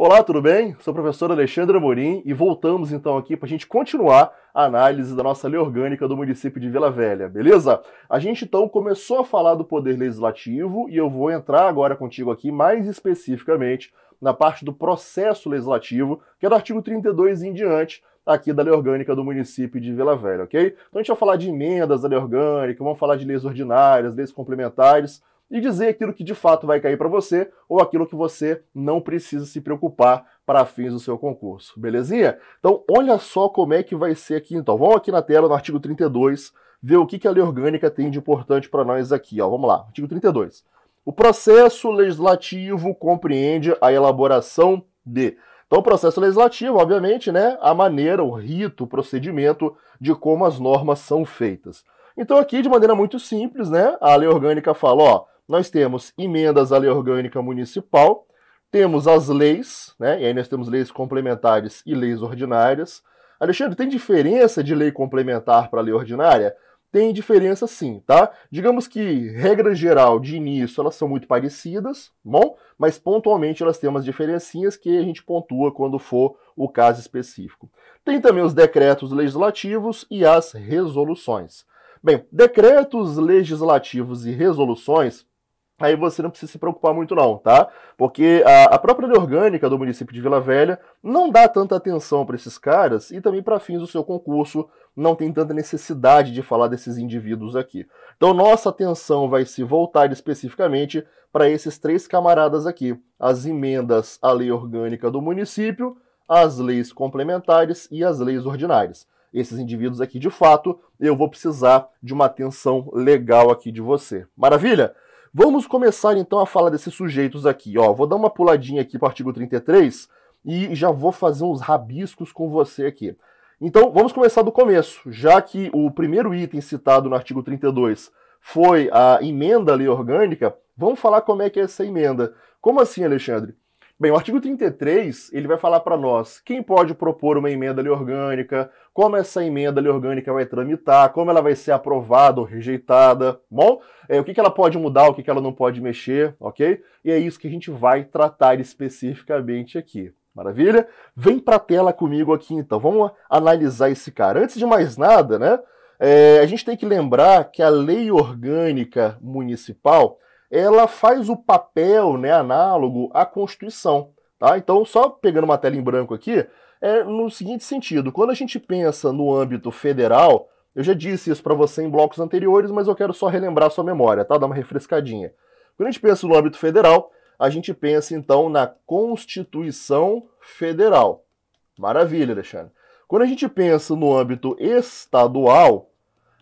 Olá, tudo bem? Sou o professor Alexandre Amorim e voltamos então aqui para a gente continuar a análise da nossa lei orgânica do município de Vila Velha, beleza? A gente então começou a falar do poder legislativo e eu vou entrar agora contigo aqui mais especificamente na parte do processo legislativo, que é do artigo 32 em diante, aqui da Lei Orgânica do município de Vila Velha, ok? Então a gente vai falar de emendas da Lei Orgânica, vamos falar de leis ordinárias, leis complementares, e dizer aquilo que de fato vai cair para você ou aquilo que você não precisa se preocupar para fins do seu concurso, belezinha? Então, olha só como é que vai ser aqui. Então, vamos aqui na tela, no artigo 32, ver o que, que a lei orgânica tem de importante para nós aqui. Ó. Vamos lá, artigo 32. O processo legislativo compreende a elaboração de. Então, o processo legislativo, obviamente, né, a maneira, o rito, o procedimento de como as normas são feitas. Então, aqui, de maneira muito simples, né, a lei orgânica fala, ó, nós temos emendas à lei orgânica municipal, temos as leis, né? E aí nós temos leis complementares e leis ordinárias. Alexandre, tem diferença de lei complementar para lei ordinária? Tem diferença sim, tá? Digamos que, regra geral, de início, elas são muito parecidas, bom? Mas pontualmente elas têm umas diferencinhas que a gente pontua quando for o caso específico. Tem também os decretos legislativos e as resoluções. Bem, decretos legislativos e resoluções aí você não precisa se preocupar muito não, tá? Porque a, a, própria lei orgânica do município de Vila Velha não dá tanta atenção para esses caras e também para fins do seu concurso não tem tanta necessidade de falar desses indivíduos aqui. Então nossa atenção vai se voltar especificamente para esses três camaradas aqui, as emendas à lei orgânica do município, as leis complementares e as leis ordinárias. Esses indivíduos aqui, de fato, eu vou precisar de uma atenção legal aqui de você. Maravilha? Vamos começar então a falar desses sujeitos aqui. Ó, vou dar uma puladinha aqui para o artigo 33 e já vou fazer uns rabiscos com você aqui. Então, vamos começar do começo, já que o primeiro item citado no artigo 32 foi a emenda à lei orgânica, vamos falar como é que é essa emenda. Como assim, Alexandre? Bem, o artigo 33, ele vai falar para nós quem pode propor uma emenda orgânica, como essa emenda orgânica vai tramitar, como ela vai ser aprovada ou rejeitada, bom? É, o que, que ela pode mudar, o que, que ela não pode mexer, ok? E é isso que a gente vai tratar especificamente aqui. Maravilha? Vem para a tela comigo aqui, então. Vamos analisar esse cara. Antes de mais nada, né? É, a gente tem que lembrar que a lei orgânica municipal ela faz o papel né, análogo à Constituição. Tá? Então, só pegando uma tela em branco aqui, é no seguinte sentido: quando a gente pensa no âmbito federal, eu já disse isso para você em blocos anteriores, mas eu quero só relembrar sua memória, tá? Dar uma refrescadinha. Quando a gente pensa no âmbito federal, a gente pensa então na Constituição Federal. Maravilha, Alexandre. Quando a gente pensa no âmbito estadual,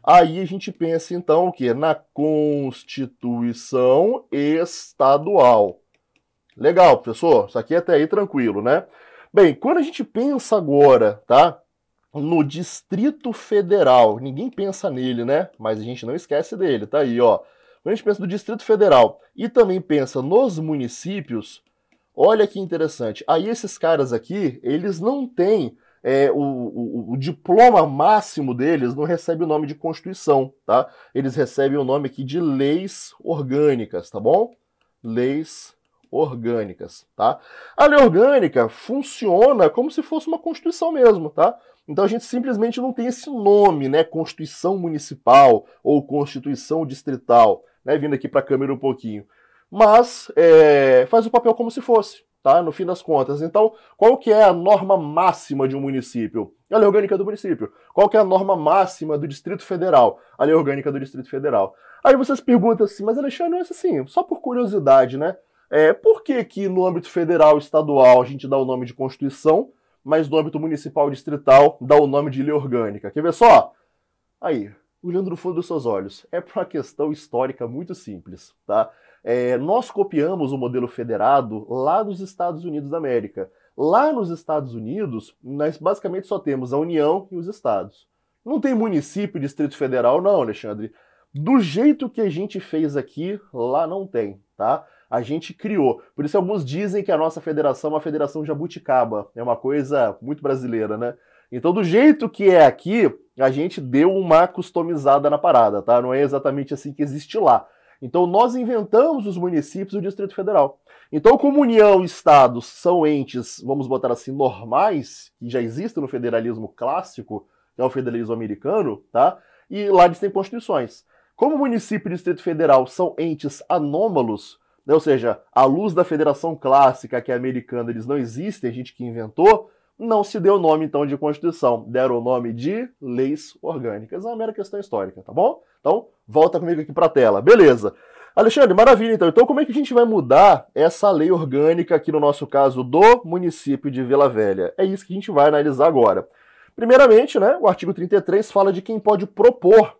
Aí a gente pensa então o que? Na Constituição Estadual. Legal, professor. Isso aqui até aí tranquilo, né? Bem, quando a gente pensa agora, tá? No Distrito Federal, ninguém pensa nele, né? Mas a gente não esquece dele, tá aí, ó. Quando a gente pensa no Distrito Federal e também pensa nos municípios, olha que interessante. Aí esses caras aqui, eles não têm é, o, o, o, diploma máximo deles não recebe o nome de Constituição, tá? Eles recebem o nome aqui de leis orgânicas, tá bom? Leis orgânicas, tá? A lei orgânica funciona como se fosse uma Constituição mesmo, tá? Então a gente simplesmente não tem esse nome, né? Constituição Municipal ou Constituição Distrital, né? Vindo aqui para a câmera um pouquinho. Mas é, faz o papel como se fosse, tá? No fim das contas. Então, qual que é a norma máxima de um município? É a lei orgânica do município. Qual que é a norma máxima do Distrito Federal? A lei orgânica do Distrito Federal. Aí vocês perguntam assim, mas Alexandre, é assim, só por curiosidade, né? É, por que que no âmbito federal e estadual a gente dá o nome de Constituição, mas no âmbito municipal e distrital dá o nome de lei orgânica? Quer ver só? Aí, olhando no fundo dos seus olhos, é por uma questão histórica muito simples, tá? É, nós copiamos o modelo federado lá dos Estados Unidos da América. Lá nos Estados Unidos, nós basicamente só temos a União e os Estados. Não tem município, Distrito Federal, não, Alexandre. Do jeito que a gente fez aqui, lá não tem, tá? A gente criou. Por isso, alguns dizem que a nossa federação é uma federação jabuticaba. É uma coisa muito brasileira, né? Então, do jeito que é aqui, a gente deu uma customizada na parada, tá? Não é exatamente assim que existe lá. Então nós inventamos os municípios e o Distrito Federal. Então, como União e Estados são entes, vamos botar assim, normais, que já existem no federalismo clássico, que é o federalismo americano, tá? E lá eles têm constituições. Como município e Distrito Federal são entes anômalos, né? ou seja, à luz da federação clássica, que é americana, eles não existem, a gente que inventou, não se deu o nome, então, de Constituição. Deram o nome de leis orgânicas. É uma mera questão histórica, tá bom? Então, Volta comigo aqui para a tela. Beleza. Alexandre, maravilha então. Então, como é que a gente vai mudar essa lei orgânica aqui no nosso caso do município de Vila Velha? É isso que a gente vai analisar agora. Primeiramente, né, o artigo 33 fala de quem pode propor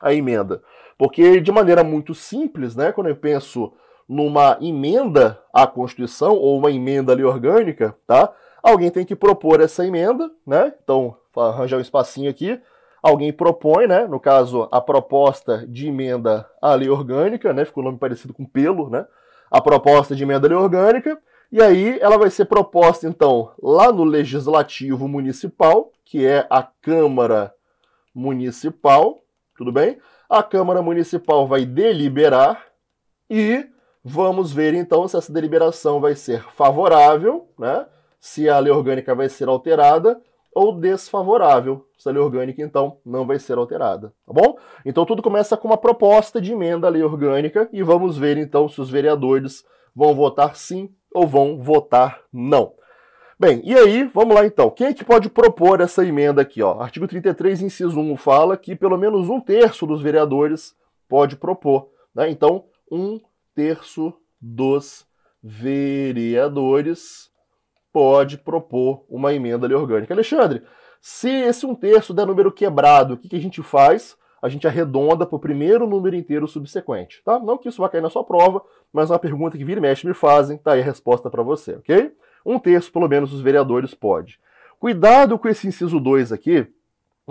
a emenda. Porque de maneira muito simples, né, quando eu penso numa emenda à Constituição ou uma emenda ali orgânica, tá? Alguém tem que propor essa emenda, né? Então, arranjar um espacinho aqui alguém propõe, né? No caso, a proposta de emenda à lei orgânica, né? Ficou o um nome parecido com pelo, né? A proposta de emenda à lei orgânica. E aí ela vai ser proposta, então, lá no Legislativo Municipal, que é a Câmara Municipal, tudo bem? A Câmara Municipal vai deliberar e vamos ver, então, se essa deliberação vai ser favorável, né? Se a lei orgânica vai ser alterada ou desfavorável. Essa lei orgânica, então, não vai ser alterada, tá bom? Então tudo começa com uma proposta de emenda à lei orgânica e vamos ver, então, se os vereadores vão votar sim ou vão votar não. Bem, e aí, vamos lá então. Quem é que pode propor essa emenda aqui? Ó? Artigo 33, inciso 1 fala que pelo menos um terço dos vereadores pode propor. Né? Então, um terço dos vereadores pode propor uma emenda orgânica. Alexandre, se esse um terço der número quebrado, o que, que a gente faz? A gente arredonda para o primeiro número inteiro subsequente, tá? Não que isso vá cair na sua prova, mas é uma pergunta que vira e mexe me fazem, tá aí a resposta para você, ok? Um terço, pelo menos, dos vereadores pode. Cuidado com esse inciso 2 aqui,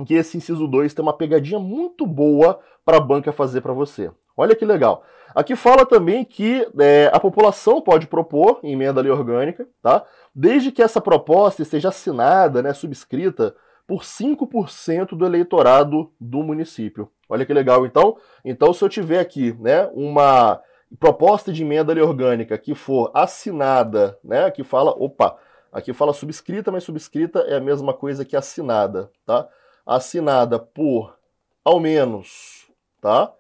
que esse inciso 2 tem uma pegadinha muito boa para a banca fazer para você. Olha que legal. Aqui fala também que é, a população pode propor emenda orgânica, tá? desde que essa proposta seja assinada, né, subscrita por 5% do eleitorado do município. Olha que legal, então. Então, se eu tiver aqui né, uma proposta de emenda orgânica que for assinada, né, que fala, opa, aqui fala subscrita, mas subscrita é a mesma coisa que assinada, tá? Assinada por ao menos, tá?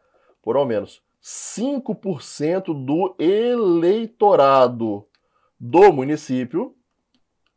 Por ao menos 5% do eleitorado do município,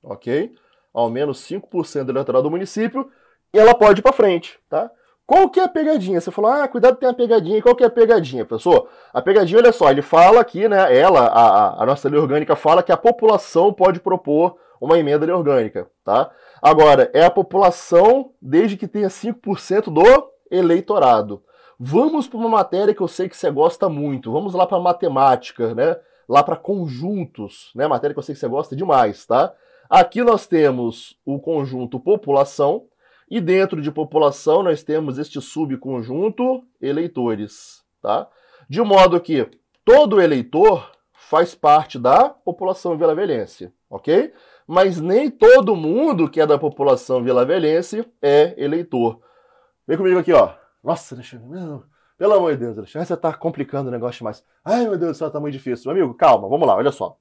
ok? Ao menos 5% do eleitorado do município, e ela pode ir para frente, tá? Qual que é a pegadinha? Você falou, ah, cuidado tem a pegadinha. Qual que é a pegadinha, pessoal? A pegadinha, olha só, ele fala aqui, né, ela, a, a nossa lei orgânica fala que a população pode propor uma emenda lei orgânica, tá? Agora, é a população desde que tenha 5% do eleitorado. Vamos para uma matéria que eu sei que você gosta muito. Vamos lá para matemática, né? Lá para conjuntos, né? Matéria que eu sei que você gosta demais, tá? Aqui nós temos o conjunto população, e dentro de população nós temos este subconjunto eleitores, tá? De modo que todo eleitor faz parte da população vilavelhense, ok? Mas nem todo mundo que é da população vilavelhense é eleitor. Vem comigo aqui, ó. Nossa, Alexandre, pelo amor de Deus, Alexandre, você tá complicando o negócio mais. Ai, meu Deus do céu, tá muito difícil. Meu amigo, calma, vamos lá, olha só.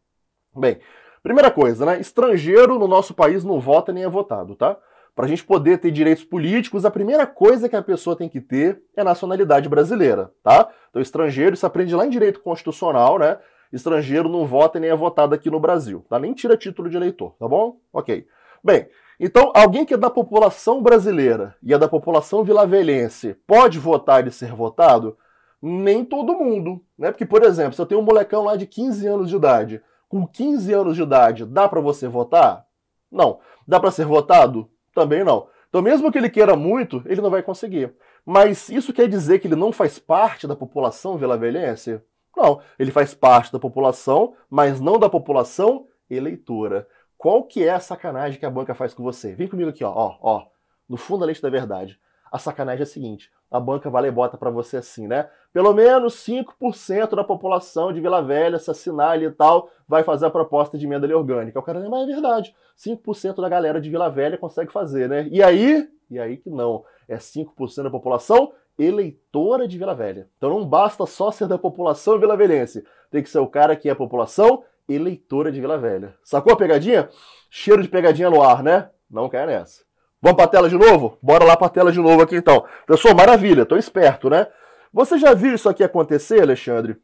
Bem, Primeira coisa, né? Estrangeiro no nosso país não vota nem é votado, tá? Para a gente poder ter direitos políticos, a primeira coisa que a pessoa tem que ter é nacionalidade brasileira, tá? Então, estrangeiro, isso aprende lá em direito constitucional, né? Estrangeiro não vota e nem é votado aqui no Brasil, tá? Nem tira título de eleitor, tá bom? Ok. Bem, então, alguém que é da população brasileira e é da população vilavelhense pode votar e ser votado? Nem todo mundo, né? Porque, por exemplo, se eu tenho um molecão lá de 15 anos de idade com 15 anos de idade, dá para você votar? Não. Dá para ser votado? Também não. Então, mesmo que ele queira muito, ele não vai conseguir. Mas isso quer dizer que ele não faz parte da população vila velhense? Não, ele faz parte da população, mas não da população eleitora. Qual que é a sacanagem que a banca faz com você? Vem comigo aqui, ó, ó, ó no fundo da lente da verdade a sacanagem é a seguinte: a banca vale bota para você assim, né? Pelo menos 5% da população de Vila Velha, assinar ali e tal, vai fazer a proposta de emenda ali orgânica. O cara lembra, mas é verdade. 5% da galera de Vila Velha consegue fazer, né? E aí? E aí que não. É 5% da população eleitora de Vila Velha. Então não basta só ser da população vila velhense. Tem que ser o cara que é a população eleitora de Vila Velha. Sacou a pegadinha? Cheiro de pegadinha no ar, né? Não cai nessa. Vamos para a tela de novo? Bora lá para a tela de novo aqui então. Pessoal, maravilha, tô esperto, né? Você já viu isso aqui acontecer, Alexandre?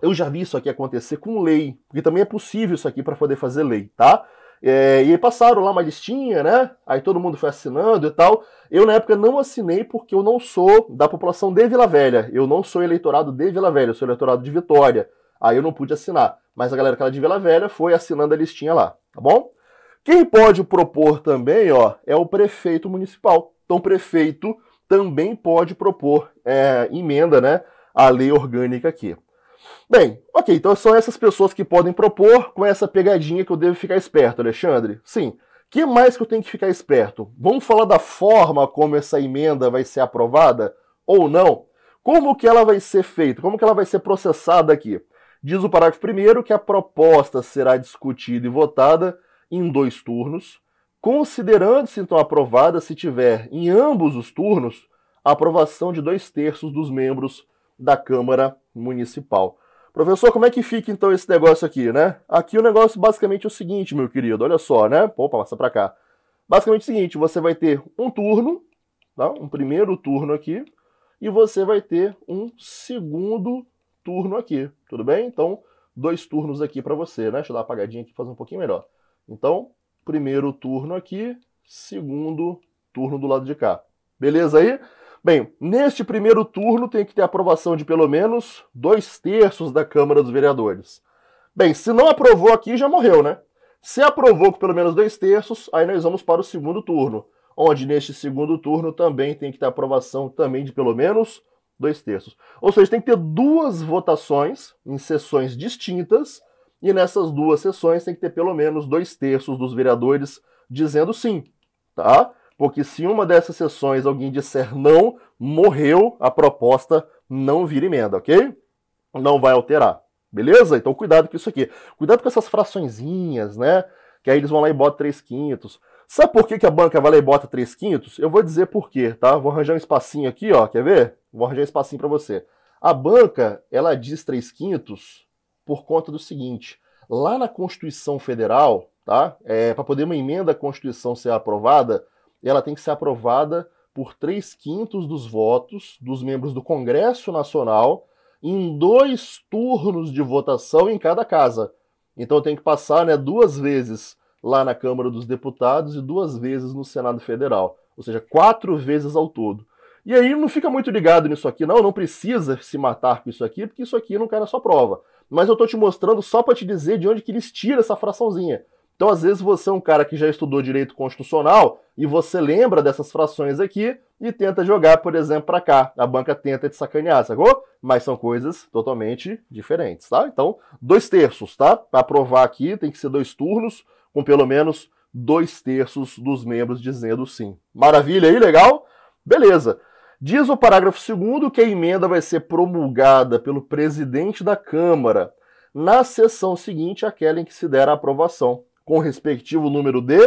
Eu já vi isso aqui acontecer com lei, porque também é possível isso aqui para poder fazer lei, tá? É, e aí passaram lá uma listinha, né? Aí todo mundo foi assinando e tal. Eu, na época, não assinei porque eu não sou da população de Vila Velha. Eu não sou eleitorado de Vila Velha, eu sou eleitorado de Vitória. Aí eu não pude assinar. Mas a galera que era de Vila Velha foi assinando a listinha lá, tá bom? Quem pode propor também ó, é o prefeito municipal. Então, o prefeito também pode propor é, emenda né, à lei orgânica aqui. Bem, ok, então são essas pessoas que podem propor com essa pegadinha que eu devo ficar esperto, Alexandre. Sim, que mais que eu tenho que ficar esperto? Vamos falar da forma como essa emenda vai ser aprovada ou não? Como que ela vai ser feita? Como que ela vai ser processada aqui? Diz o parágrafo primeiro que a proposta será discutida e votada em dois turnos, considerando-se então aprovada se tiver em ambos os turnos a aprovação de dois terços dos membros da Câmara Municipal. Professor, como é que fica então esse negócio aqui, né? Aqui o negócio basicamente é o seguinte, meu querido, olha só, né? Opa, passa para cá. Basicamente é o seguinte, você vai ter um turno, tá? um primeiro turno aqui, e você vai ter um segundo turno aqui, tudo bem? Então, dois turnos aqui para você, né? Deixa eu dar uma apagadinha aqui, fazer um pouquinho melhor. Então, primeiro turno aqui, segundo turno do lado de cá. Beleza aí? Bem, neste primeiro turno tem que ter aprovação de pelo menos dois terços da Câmara dos Vereadores. Bem, se não aprovou aqui, já morreu, né? Se aprovou com pelo menos dois terços, aí nós vamos para o segundo turno, onde neste segundo turno também tem que ter aprovação também de pelo menos dois terços. Ou seja, tem que ter duas votações em sessões distintas e nessas duas sessões tem que ter pelo menos dois terços dos vereadores dizendo sim, tá? Porque se uma dessas sessões alguém disser não, morreu, a proposta não vira emenda, ok? Não vai alterar, beleza? Então cuidado com isso aqui. Cuidado com essas fraçõezinhas, né? Que aí eles vão lá e botam três quintos. Sabe por que, que a banca vai lá e bota três quintos? Eu vou dizer por quê, tá? Vou arranjar um espacinho aqui, ó, quer ver? Vou arranjar um espacinho para você. A banca, ela diz três quintos por conta do seguinte: lá na Constituição Federal, tá? É, para poder uma emenda à Constituição ser aprovada, ela tem que ser aprovada por três quintos dos votos dos membros do Congresso Nacional em dois turnos de votação em cada casa. Então tem que passar né, duas vezes lá na Câmara dos Deputados e duas vezes no Senado Federal, ou seja, quatro vezes ao todo. E aí não fica muito ligado nisso aqui, não, não precisa se matar com isso aqui, porque isso aqui não cai na sua prova mas eu estou te mostrando só para te dizer de onde que eles tiram essa fraçãozinha. Então, às vezes, você é um cara que já estudou direito constitucional e você lembra dessas frações aqui e tenta jogar, por exemplo, para cá. A banca tenta te sacanear, sacou? Mas são coisas totalmente diferentes, tá? Então, dois terços, tá? Para aprovar aqui, tem que ser dois turnos, com pelo menos dois terços dos membros dizendo sim. Maravilha aí, legal? Beleza. Diz o parágrafo 2 que a emenda vai ser promulgada pelo presidente da Câmara na sessão seguinte àquela em que se der a aprovação, com o respectivo número de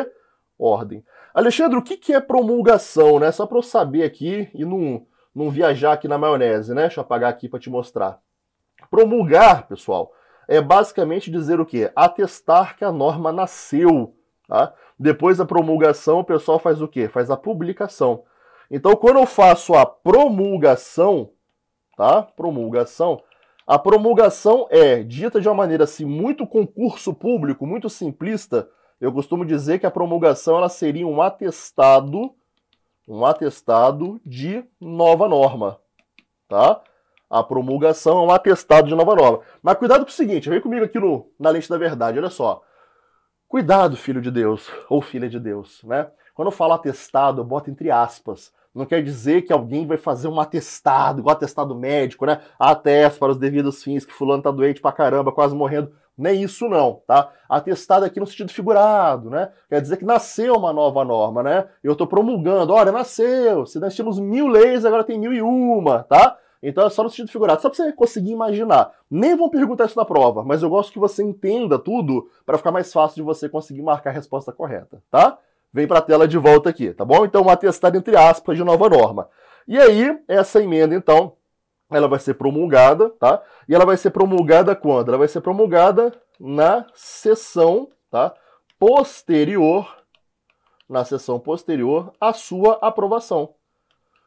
ordem. Alexandre, o que é promulgação, né? Só para eu saber aqui e não, não viajar aqui na maionese, né? Deixa eu apagar aqui para te mostrar. Promulgar, pessoal, é basicamente dizer o quê? Atestar que a norma nasceu. Tá? Depois da promulgação, o pessoal faz o quê? Faz a publicação. Então, quando eu faço a promulgação, tá? Promulgação, a promulgação é dita de uma maneira assim muito concurso público, muito simplista. Eu costumo dizer que a promulgação ela seria um atestado, um atestado de nova norma, tá? A promulgação é um atestado de nova norma. Mas cuidado com o seguinte, vem comigo aqui no, na lente da verdade, olha só. Cuidado, filho de Deus ou filha de Deus, né? Quando eu falo atestado, eu boto entre aspas. Não quer dizer que alguém vai fazer um atestado, igual atestado médico, né? Ateste para os devidos fins que fulano tá doente pra caramba, quase morrendo. Nem é isso não, tá? Atestado aqui no sentido figurado, né? Quer dizer que nasceu uma nova norma, né? Eu estou promulgando, olha, nasceu. Se nós tínhamos mil leis, agora tem mil e uma, tá? Então é só no sentido figurado, só para você conseguir imaginar. Nem vão perguntar isso na prova, mas eu gosto que você entenda tudo para ficar mais fácil de você conseguir marcar a resposta correta, tá? vem para a tela de volta aqui, tá bom? Então, um atestado entre aspas de nova norma. E aí, essa emenda, então, ela vai ser promulgada, tá? E ela vai ser promulgada quando? Ela vai ser promulgada na sessão, tá? Posterior, na sessão posterior, à sua aprovação.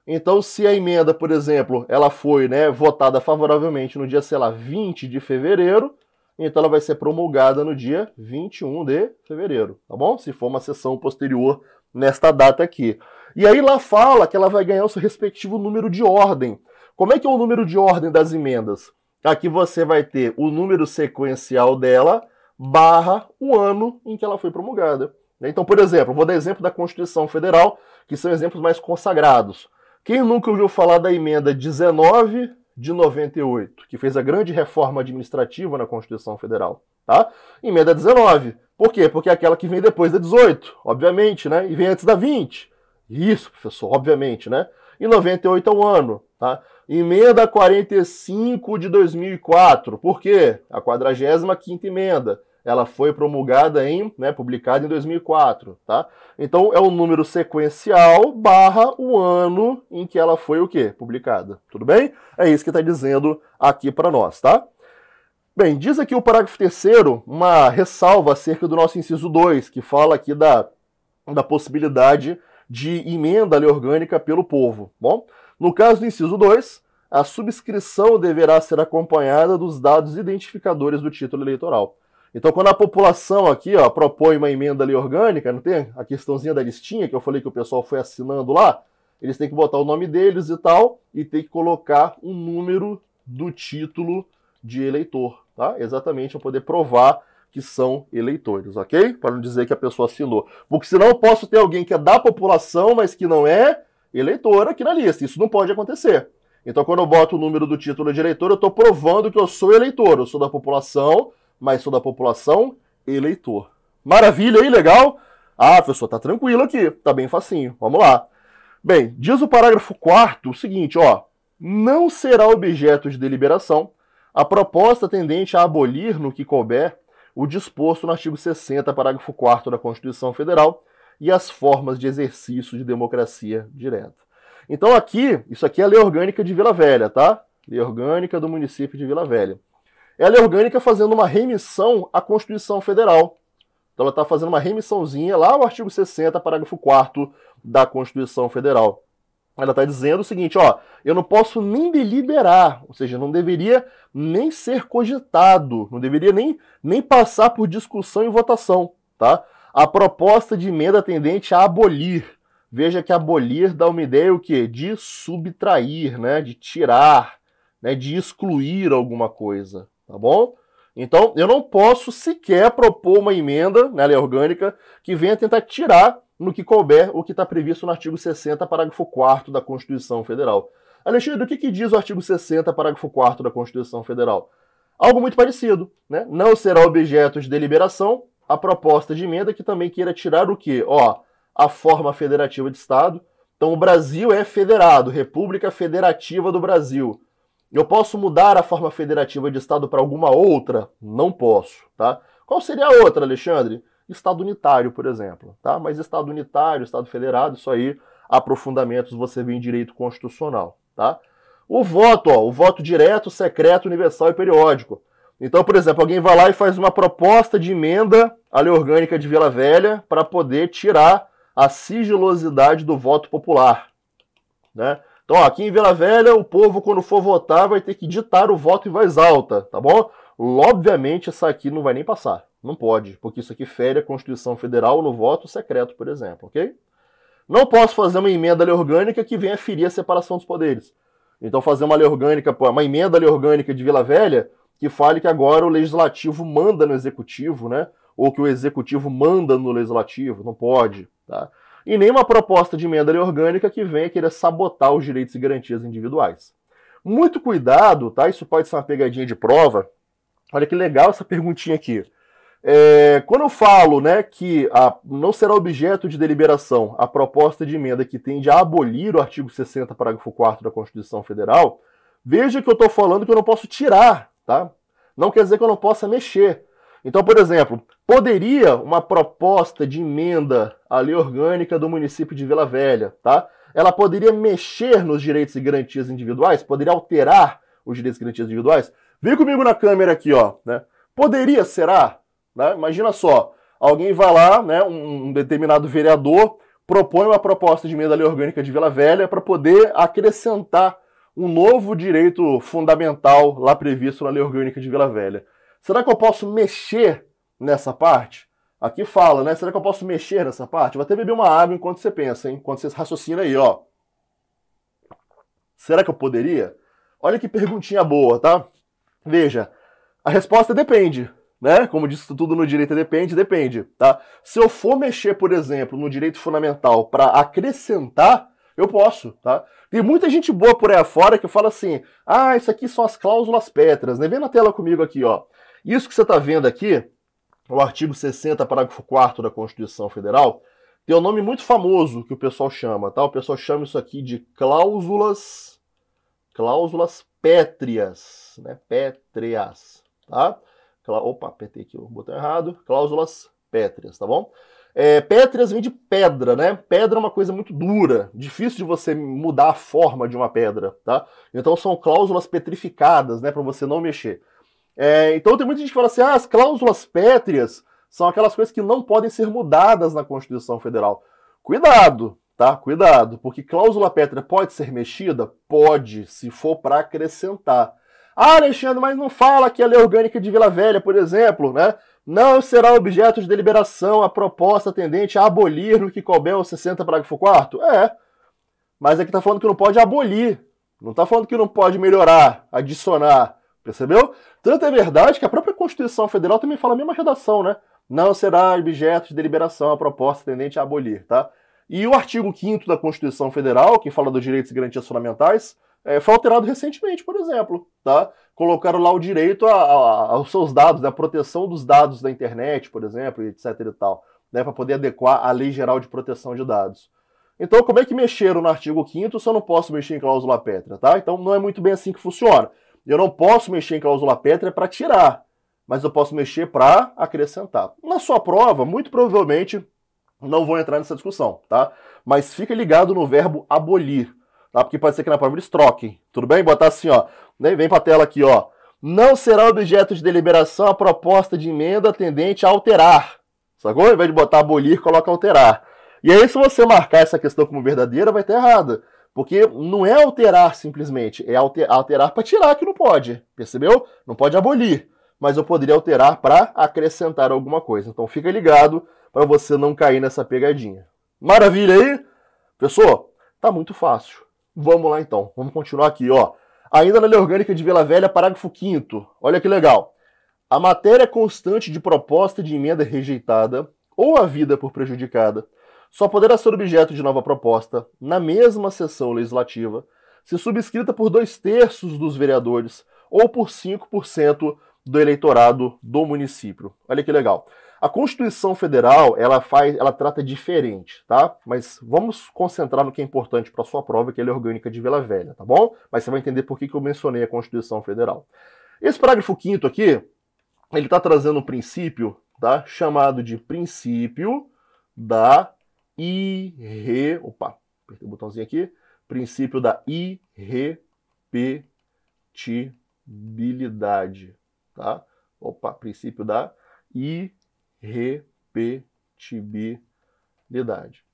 Então, se a emenda, por exemplo, ela foi né, votada favoravelmente no dia, sei lá, 20 de fevereiro, então ela vai ser promulgada no dia 21 de fevereiro, tá bom? Se for uma sessão posterior nesta data aqui. E aí lá fala que ela vai ganhar o seu respectivo número de ordem. Como é que é o número de ordem das emendas? Aqui você vai ter o número sequencial dela barra o ano em que ela foi promulgada. Então, por exemplo, vou dar exemplo da Constituição Federal, que são exemplos mais consagrados. Quem nunca ouviu falar da emenda 19 de 98, que fez a grande reforma administrativa na Constituição Federal, tá? Emenda 19. Por quê? Porque é aquela que vem depois da 18, obviamente, né? E vem antes da 20. Isso, professor, obviamente, né? E 98 é o ano, tá? Emenda 45 de 2004. Por quê? A 45ª emenda ela foi promulgada em, né, publicada em 2004, tá? Então é o número sequencial barra o ano em que ela foi o quê? Publicada. Tudo bem? É isso que está dizendo aqui para nós, tá? Bem, diz aqui o parágrafo terceiro uma ressalva acerca do nosso inciso 2, que fala aqui da, da possibilidade de emenda à lei orgânica pelo povo. Bom, no caso do inciso 2, a subscrição deverá ser acompanhada dos dados identificadores do título eleitoral. Então, quando a população aqui ó, propõe uma emenda ali orgânica, não tem a questãozinha da listinha que eu falei que o pessoal foi assinando lá? Eles têm que botar o nome deles e tal, e tem que colocar o um número do título de eleitor, tá? Exatamente para poder provar que são eleitores, ok? Para não dizer que a pessoa assinou. Porque senão eu posso ter alguém que é da população, mas que não é eleitor aqui na lista. Isso não pode acontecer. Então, quando eu boto o número do título de eleitor, eu estou provando que eu sou eleitor, eu sou da população, mas sou da população eleitor. Maravilha aí, legal? Ah, pessoa tá tranquilo aqui, tá bem facinho. Vamos lá. Bem, diz o parágrafo 4 o seguinte, ó: não será objeto de deliberação a proposta tendente a abolir no que couber o disposto no artigo 60, parágrafo 4 da Constituição Federal e as formas de exercício de democracia direta. Então aqui, isso aqui é a lei orgânica de Vila Velha, tá? Lei orgânica do município de Vila Velha. Ela é orgânica fazendo uma remissão à Constituição Federal. Então ela está fazendo uma remissãozinha lá ao artigo 60, parágrafo 4 da Constituição Federal. Ela está dizendo o seguinte, ó, eu não posso nem deliberar, ou seja, não deveria nem ser cogitado, não deveria nem, nem passar por discussão e votação, tá? A proposta de emenda tendente a abolir. Veja que abolir dá uma ideia o quê? De subtrair, né? De tirar, né? De excluir alguma coisa tá bom? Então, eu não posso sequer propor uma emenda na né, lei orgânica que venha tentar tirar no que couber o que está previsto no artigo 60, parágrafo 4 da Constituição Federal. Alexandre, o que, que diz o artigo 60, parágrafo 4 da Constituição Federal? Algo muito parecido, né? Não será objeto de deliberação a proposta de emenda que também queira tirar o quê? Ó, a forma federativa de Estado. Então, o Brasil é federado, República Federativa do Brasil. Eu posso mudar a forma federativa de Estado para alguma outra? Não posso, tá? Qual seria a outra, Alexandre? Estado unitário, por exemplo, tá? Mas Estado unitário, Estado federado, isso aí, aprofundamentos você vê em direito constitucional, tá? O voto, ó, o voto direto, secreto, universal e periódico. Então, por exemplo, alguém vai lá e faz uma proposta de emenda à lei orgânica de Vila Velha para poder tirar a sigilosidade do voto popular, né? Então, ó, aqui em Vila Velha, o povo, quando for votar, vai ter que ditar o voto em voz alta, tá bom? Obviamente, essa aqui não vai nem passar. Não pode, porque isso aqui fere a Constituição Federal no voto secreto, por exemplo, ok? Não posso fazer uma emenda lei orgânica que venha ferir a separação dos poderes. Então, fazer uma lei orgânica, uma emenda lei orgânica de Vila Velha, que fale que agora o legislativo manda no executivo, né? Ou que o executivo manda no legislativo, não pode, tá? e nenhuma proposta de emenda orgânica que venha querer sabotar os direitos e garantias individuais. Muito cuidado, tá? Isso pode ser uma pegadinha de prova. Olha que legal essa perguntinha aqui. É, quando eu falo né, que a, não será objeto de deliberação a proposta de emenda que tende a abolir o artigo 60, parágrafo 4 da Constituição Federal, veja que eu estou falando que eu não posso tirar, tá? Não quer dizer que eu não possa mexer. Então, por exemplo, Poderia uma proposta de emenda à lei orgânica do município de Vila Velha, tá? Ela poderia mexer nos direitos e garantias individuais? Poderia alterar os direitos e garantias individuais? Vem comigo na câmera aqui, ó, né? Poderia, será? Né? Imagina só, alguém vai lá, né, um determinado vereador propõe uma proposta de emenda à lei orgânica de Vila Velha para poder acrescentar um novo direito fundamental lá previsto na lei orgânica de Vila Velha. Será que eu posso mexer nessa parte? Aqui fala, né? Será que eu posso mexer nessa parte? Vai até beber uma água enquanto você pensa, hein? Enquanto você raciocina aí, ó. Será que eu poderia? Olha que perguntinha boa, tá? Veja, a resposta depende, né? Como disse tudo no direito é depende, depende, tá? Se eu for mexer, por exemplo, no direito fundamental para acrescentar, eu posso, tá? Tem muita gente boa por aí afora que fala assim: "Ah, isso aqui são as cláusulas pétreas", né? Vem na tela comigo aqui, ó. Isso que você tá vendo aqui o artigo 60, parágrafo 4 da Constituição Federal, tem um nome muito famoso que o pessoal chama, tá? O pessoal chama isso aqui de cláusulas cláusulas pétreas, né? Pétreas, tá? Opa, apertei aqui o botão errado. Cláusulas pétreas, tá bom? É, pétreas vem de pedra, né? Pedra é uma coisa muito dura, difícil de você mudar a forma de uma pedra, tá? Então são cláusulas petrificadas, né, para você não mexer. É, então tem muita gente que fala assim: ah, as cláusulas pétreas são aquelas coisas que não podem ser mudadas na Constituição Federal. Cuidado, tá? Cuidado, porque cláusula pétrea pode ser mexida? Pode, se for para acrescentar. Ah, Alexandre, mas não fala que a lei orgânica de Vila Velha, por exemplo, né? Não será objeto de deliberação a proposta tendente a abolir no que couber o 60 parágrafo 4 É. Mas aqui é está falando que não pode abolir. Não está falando que não pode melhorar, adicionar. Percebeu? Tanto é verdade que a própria Constituição Federal também fala a mesma redação, né? Não será objeto de deliberação a proposta tendente a abolir, tá? E o artigo 5 da Constituição Federal, que fala dos direitos e garantias fundamentais, é, foi alterado recentemente, por exemplo, tá? Colocaram lá o direito a, a, aos seus dados, da né? proteção dos dados da internet, por exemplo, etc e tal, né? Para poder adequar à Lei Geral de Proteção de Dados. Então, como é que mexeram no artigo 5 se eu não posso mexer em cláusula pétrea, tá? Então, não é muito bem assim que funciona. Eu não posso mexer em cláusula pétrea para tirar, mas eu posso mexer para acrescentar. Na sua prova, muito provavelmente não vou entrar nessa discussão, tá? Mas fica ligado no verbo abolir, tá? Porque pode ser que na prova eles troquem. Tudo bem? Botar assim, ó. Né? Vem, para a tela aqui, ó. Não será objeto de deliberação a proposta de emenda tendente a alterar. Sacou? Ao invés de botar abolir, coloca alterar. E aí, se você marcar essa questão como verdadeira, vai estar errada. Porque não é alterar simplesmente, é alterar para tirar que não pode, percebeu? Não pode abolir, mas eu poderia alterar para acrescentar alguma coisa. Então fica ligado para você não cair nessa pegadinha. Maravilha aí? Pessoal, tá muito fácil. Vamos lá então, vamos continuar aqui, ó. Ainda na Lei Orgânica de Vila Velha, parágrafo 5 Olha que legal. A matéria constante de proposta de emenda rejeitada ou a vida por prejudicada só poderá ser objeto de nova proposta na mesma sessão legislativa se subscrita por dois terços dos vereadores ou por 5% do eleitorado do município. Olha que legal. A Constituição Federal, ela faz, ela trata diferente, tá? Mas vamos concentrar no que é importante para sua prova, que é a lei orgânica de Vila Velha, tá bom? Mas você vai entender por que, que eu mencionei a Constituição Federal. Esse parágrafo quinto aqui, ele está trazendo um princípio, tá? Chamado de princípio da irre, opa, apertei o botãozinho aqui, princípio da irrepetibilidade, tá? Opa, princípio da irrepetibilidade.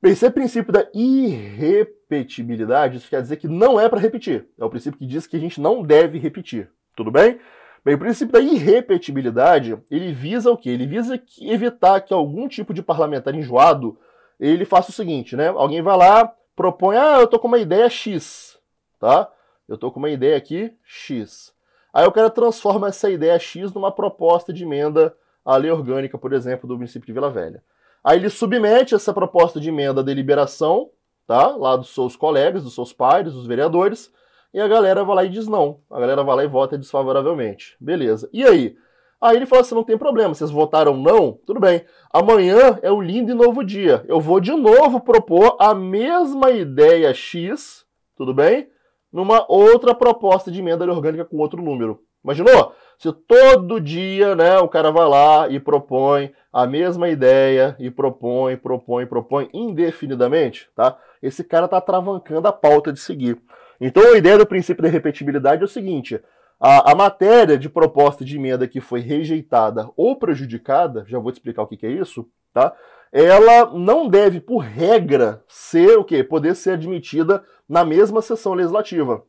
Pensei princípio da irrepetibilidade, isso quer dizer que não é para repetir. É o princípio que diz que a gente não deve repetir. Tudo bem? Bem, o princípio da irrepetibilidade, ele visa o quê? Ele visa que evitar que algum tipo de parlamentar enjoado, ele faça o seguinte, né? Alguém vai lá, propõe, ah, eu tô com uma ideia X, tá? Eu tô com uma ideia aqui X. Aí o cara transforma essa ideia X numa proposta de emenda à lei orgânica, por exemplo, do município de Vila Velha. Aí ele submete essa proposta de emenda à deliberação, tá? Lá dos seus colegas, dos seus pares, dos vereadores, e a galera vai lá e diz não. A galera vai lá e vota desfavoravelmente. Beleza. E aí? Aí ele fala assim: não tem problema, vocês votaram não, tudo bem. Amanhã é um lindo e novo dia. Eu vou de novo propor a mesma ideia X, tudo bem? Numa outra proposta de emenda orgânica com outro número. Imaginou? Se todo dia né, o cara vai lá e propõe a mesma ideia e propõe, propõe, propõe indefinidamente, tá? Esse cara tá travancando a pauta de seguir. Então a ideia do princípio da repetibilidade é o seguinte: a, a, matéria de proposta de emenda que foi rejeitada ou prejudicada, já vou te explicar o que, que é isso, tá? Ela não deve, por regra, ser o quê? Poder ser admitida na mesma sessão legislativa.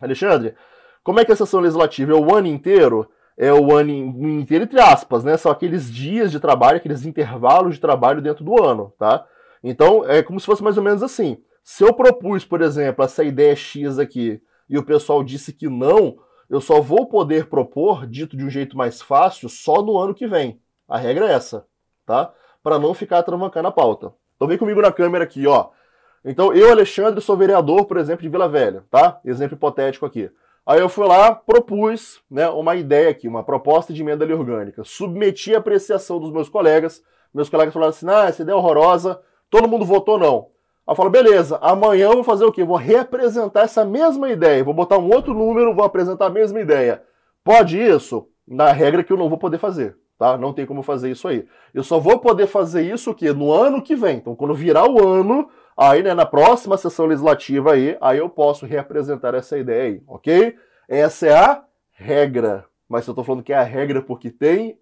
Alexandre, como é que é a sessão legislativa? É o ano inteiro? É o ano inteiro, entre aspas, né? São aqueles dias de trabalho, aqueles intervalos de trabalho dentro do ano, tá? Então, é como se fosse mais ou menos assim. Se eu propus, por exemplo, essa ideia X aqui e o pessoal disse que não, eu só vou poder propor, dito de um jeito mais fácil, só no ano que vem. A regra é essa, tá? Para não ficar travancando a pauta. Então vem comigo na câmera aqui, ó. Então eu, Alexandre, sou vereador, por exemplo, de Vila Velha, tá? Exemplo hipotético aqui. Aí eu fui lá, propus né, uma ideia aqui, uma proposta de emenda orgânica. Submeti a apreciação dos meus colegas. Meus colegas falaram assim, ah, essa ideia é horrorosa. Todo mundo votou não. Aí eu falo, beleza, amanhã eu vou fazer o quê? Vou representar essa mesma ideia, vou botar um outro número, vou apresentar a mesma ideia. Pode isso? Na regra que eu não vou poder fazer, tá? Não tem como fazer isso aí. Eu só vou poder fazer isso o quê? No ano que vem. Então, quando virar o ano, aí, né, na próxima sessão legislativa aí, aí eu posso representar essa ideia aí, ok? Essa é a regra. Mas eu tô falando que é a regra porque tem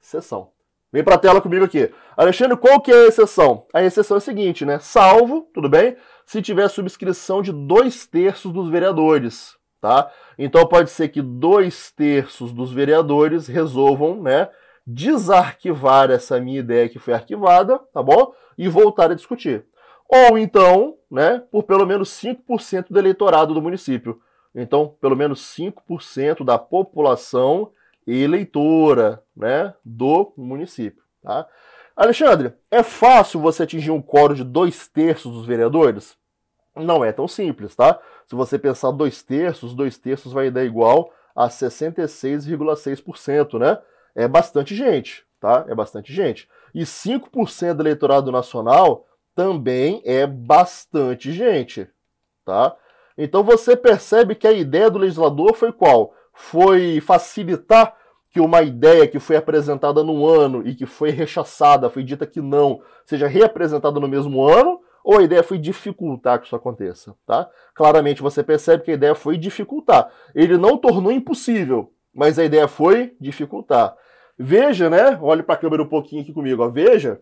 exceção. Vem para a tela comigo aqui. Alexandre, qual que é a exceção? A exceção é a seguinte, né? Salvo, tudo bem? Se tiver subscrição de dois terços dos vereadores, tá? Então pode ser que dois terços dos vereadores resolvam, né? Desarquivar essa minha ideia que foi arquivada, tá bom? E voltar a discutir. Ou então, né? Por pelo menos 5% do eleitorado do município. Então, pelo menos 5% da população eleitora né, do município. Tá? Alexandre, é fácil você atingir um quórum de dois terços dos vereadores? Não é tão simples, tá? Se você pensar dois terços, dois terços vai dar igual a 66,6%, né? É bastante gente, tá? É bastante gente. E 5% do eleitorado nacional também é bastante gente, tá? Então você percebe que a ideia do legislador foi qual? Foi facilitar que uma ideia que foi apresentada num ano e que foi rechaçada, foi dita que não, seja reapresentada no mesmo ano, ou a ideia foi dificultar que isso aconteça, tá? Claramente você percebe que a ideia foi dificultar. Ele não tornou impossível, mas a ideia foi dificultar. Veja, né? Olhe para a câmera um pouquinho aqui comigo, ó. Veja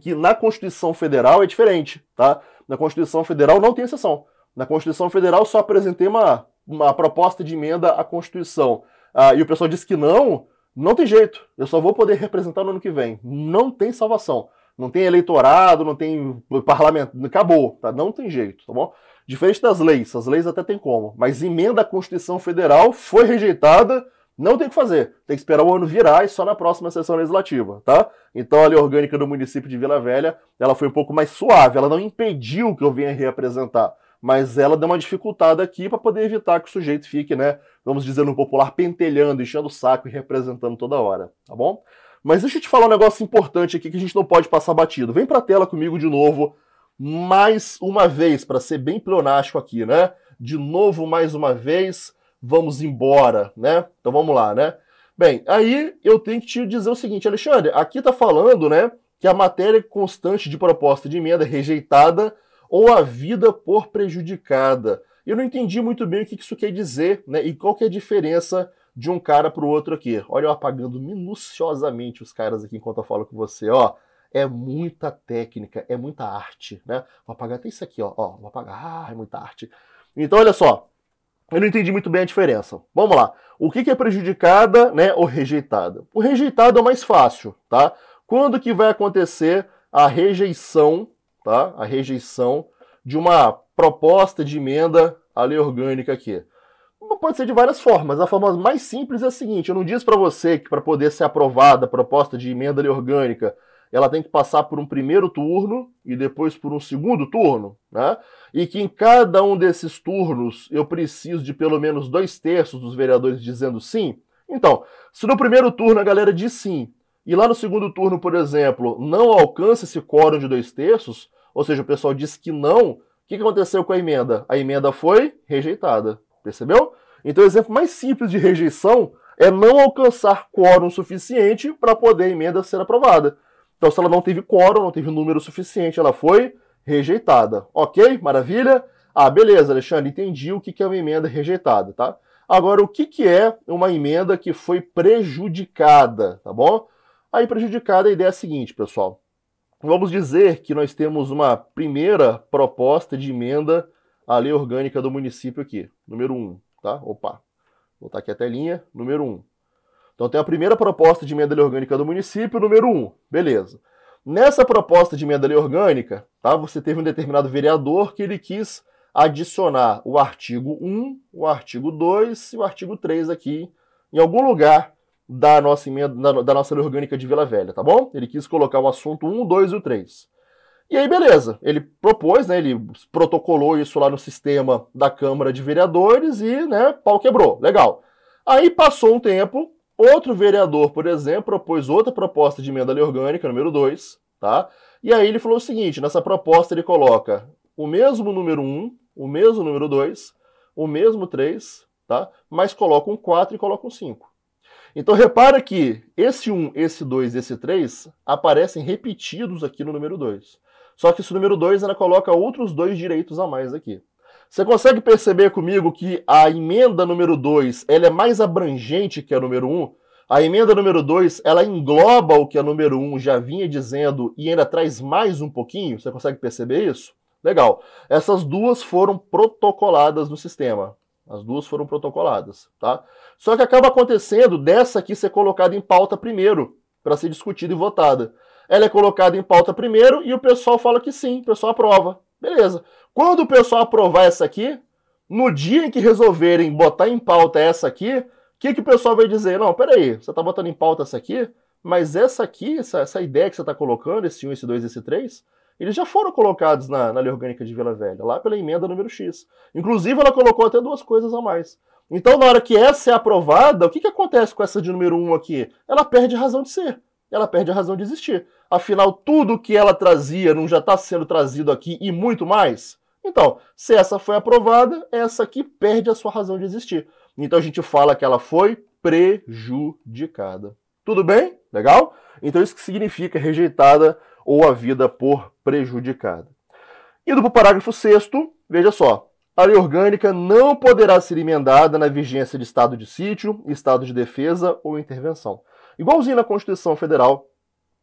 que na Constituição Federal é diferente, tá? Na Constituição Federal não tem exceção. Na Constituição Federal só apresentei uma, uma proposta de emenda à Constituição ah, e o pessoal diz que não, não tem jeito. Eu só vou poder representar no ano que vem. Não tem salvação. Não tem eleitorado, não tem parlamento. Acabou, tá? Não tem jeito, tá bom? Diferente das leis, as leis até tem como, mas emenda à Constituição Federal foi rejeitada, não tem o que fazer. Tem que esperar o ano virar e só na próxima sessão legislativa, tá? Então a lei orgânica do município de Vila Velha, ela foi um pouco mais suave, ela não impediu que eu venha reapresentar, mas ela deu uma dificultada aqui para poder evitar que o sujeito fique, né, vamos dizer no popular, pentelhando, enchendo o saco e representando toda hora, tá bom? Mas deixa eu te falar um negócio importante aqui que a gente não pode passar batido. Vem para a tela comigo de novo, mais uma vez, para ser bem pleonástico aqui, né? De novo, mais uma vez, vamos embora, né? Então vamos lá, né? Bem, aí eu tenho que te dizer o seguinte, Alexandre, aqui está falando, né, que a matéria constante de proposta de emenda é rejeitada ou a vida por prejudicada. Eu não entendi muito bem o que isso quer dizer, né? E qual que é a diferença de um cara para o outro aqui. Olha eu apagando minuciosamente os caras aqui enquanto eu falo com você, ó. É muita técnica, é muita arte, né? Vou apagar até isso aqui, ó. ó vou apagar, ah, é muita arte. Então, olha só. Eu não entendi muito bem a diferença. Vamos lá. O que, é prejudicada, né, ou rejeitada? O rejeitado é o mais fácil, tá? Quando que vai acontecer a rejeição, tá? A rejeição de uma proposta de emenda à lei orgânica aqui? Pode ser de várias formas. A forma mais simples é a seguinte: eu não disse para você que para poder ser aprovada a proposta de emenda à lei orgânica, ela tem que passar por um primeiro turno e depois por um segundo turno, né? E que em cada um desses turnos eu preciso de pelo menos dois terços dos vereadores dizendo sim. Então, se no primeiro turno a galera diz sim, e lá no segundo turno, por exemplo, não alcança esse quórum de dois terços, ou seja, o pessoal disse que não, o que aconteceu com a emenda? A emenda foi rejeitada, percebeu? Então, o exemplo mais simples de rejeição é não alcançar quórum suficiente para poder a emenda ser aprovada. Então, se ela não teve quórum, não teve número suficiente, ela foi rejeitada. Ok? Maravilha? Ah, beleza, Alexandre, entendi o que é uma emenda rejeitada, tá? Agora, o que, que é uma emenda que foi prejudicada, tá bom? Aí, prejudicada, a ideia é a seguinte, pessoal vamos dizer que nós temos uma primeira proposta de emenda à lei orgânica do município aqui. Número 1, um, tá? Opa, vou botar aqui a telinha. Número 1. Um. Então tem a primeira proposta de emenda à lei orgânica do município, número 1. Um. Beleza. Nessa proposta de emenda à lei orgânica, tá? Você teve um determinado vereador que ele quis adicionar o artigo 1, o artigo 2 e o artigo 3 aqui em algum lugar da nossa emenda, da, nossa lei orgânica de Vila Velha, tá bom? Ele quis colocar o assunto 1, 2 e o 3. E aí, beleza, ele propôs, né, ele protocolou isso lá no sistema da Câmara de Vereadores e, né, pau quebrou, legal. Aí passou um tempo, outro vereador, por exemplo, propôs outra proposta de emenda lei orgânica, número 2, tá? E aí ele falou o seguinte, nessa proposta ele coloca o mesmo número 1, um, o mesmo número 2, o mesmo 3, tá? Mas coloca um 4 e coloca um 5. Então repara que esse 1, esse 2 e esse 3 aparecem repetidos aqui no número 2. Só que esse número 2 ela coloca outros dois direitos a mais aqui. Você consegue perceber comigo que a emenda número 2 é mais abrangente que a número 1? Um? A emenda número 2 engloba o que a número 1 um já vinha dizendo e ainda traz mais um pouquinho? Você consegue perceber isso? Legal. Essas duas foram protocoladas no sistema. As duas foram protocoladas, tá? Só que acaba acontecendo dessa aqui ser colocada em pauta primeiro, para ser discutida e votada. Ela é colocada em pauta primeiro e o pessoal fala que sim, o pessoal aprova. Beleza. Quando o pessoal aprovar essa aqui, no dia em que resolverem botar em pauta essa aqui, o que, que o pessoal vai dizer? Não, peraí, você tá botando em pauta essa aqui, mas essa aqui, essa, essa ideia que você tá colocando, esse 1, esse 2, esse 3, eles já foram colocados na, na Lei Orgânica de Vila Velha, lá pela emenda número X. Inclusive, ela colocou até duas coisas a mais. Então, na hora que essa é aprovada, o que, que acontece com essa de número 1 um aqui? Ela perde a razão de ser, ela perde a razão de existir. Afinal, tudo que ela trazia não já está sendo trazido aqui e muito mais? Então, se essa foi aprovada, essa aqui perde a sua razão de existir. Então a gente fala que ela foi prejudicada. Tudo bem? Legal? Então isso que significa rejeitada ou a vida por prejudicada. Indo para o parágrafo 6, veja só. A lei orgânica não poderá ser emendada na vigência de estado de sítio, estado de defesa ou intervenção. Igualzinho na Constituição Federal,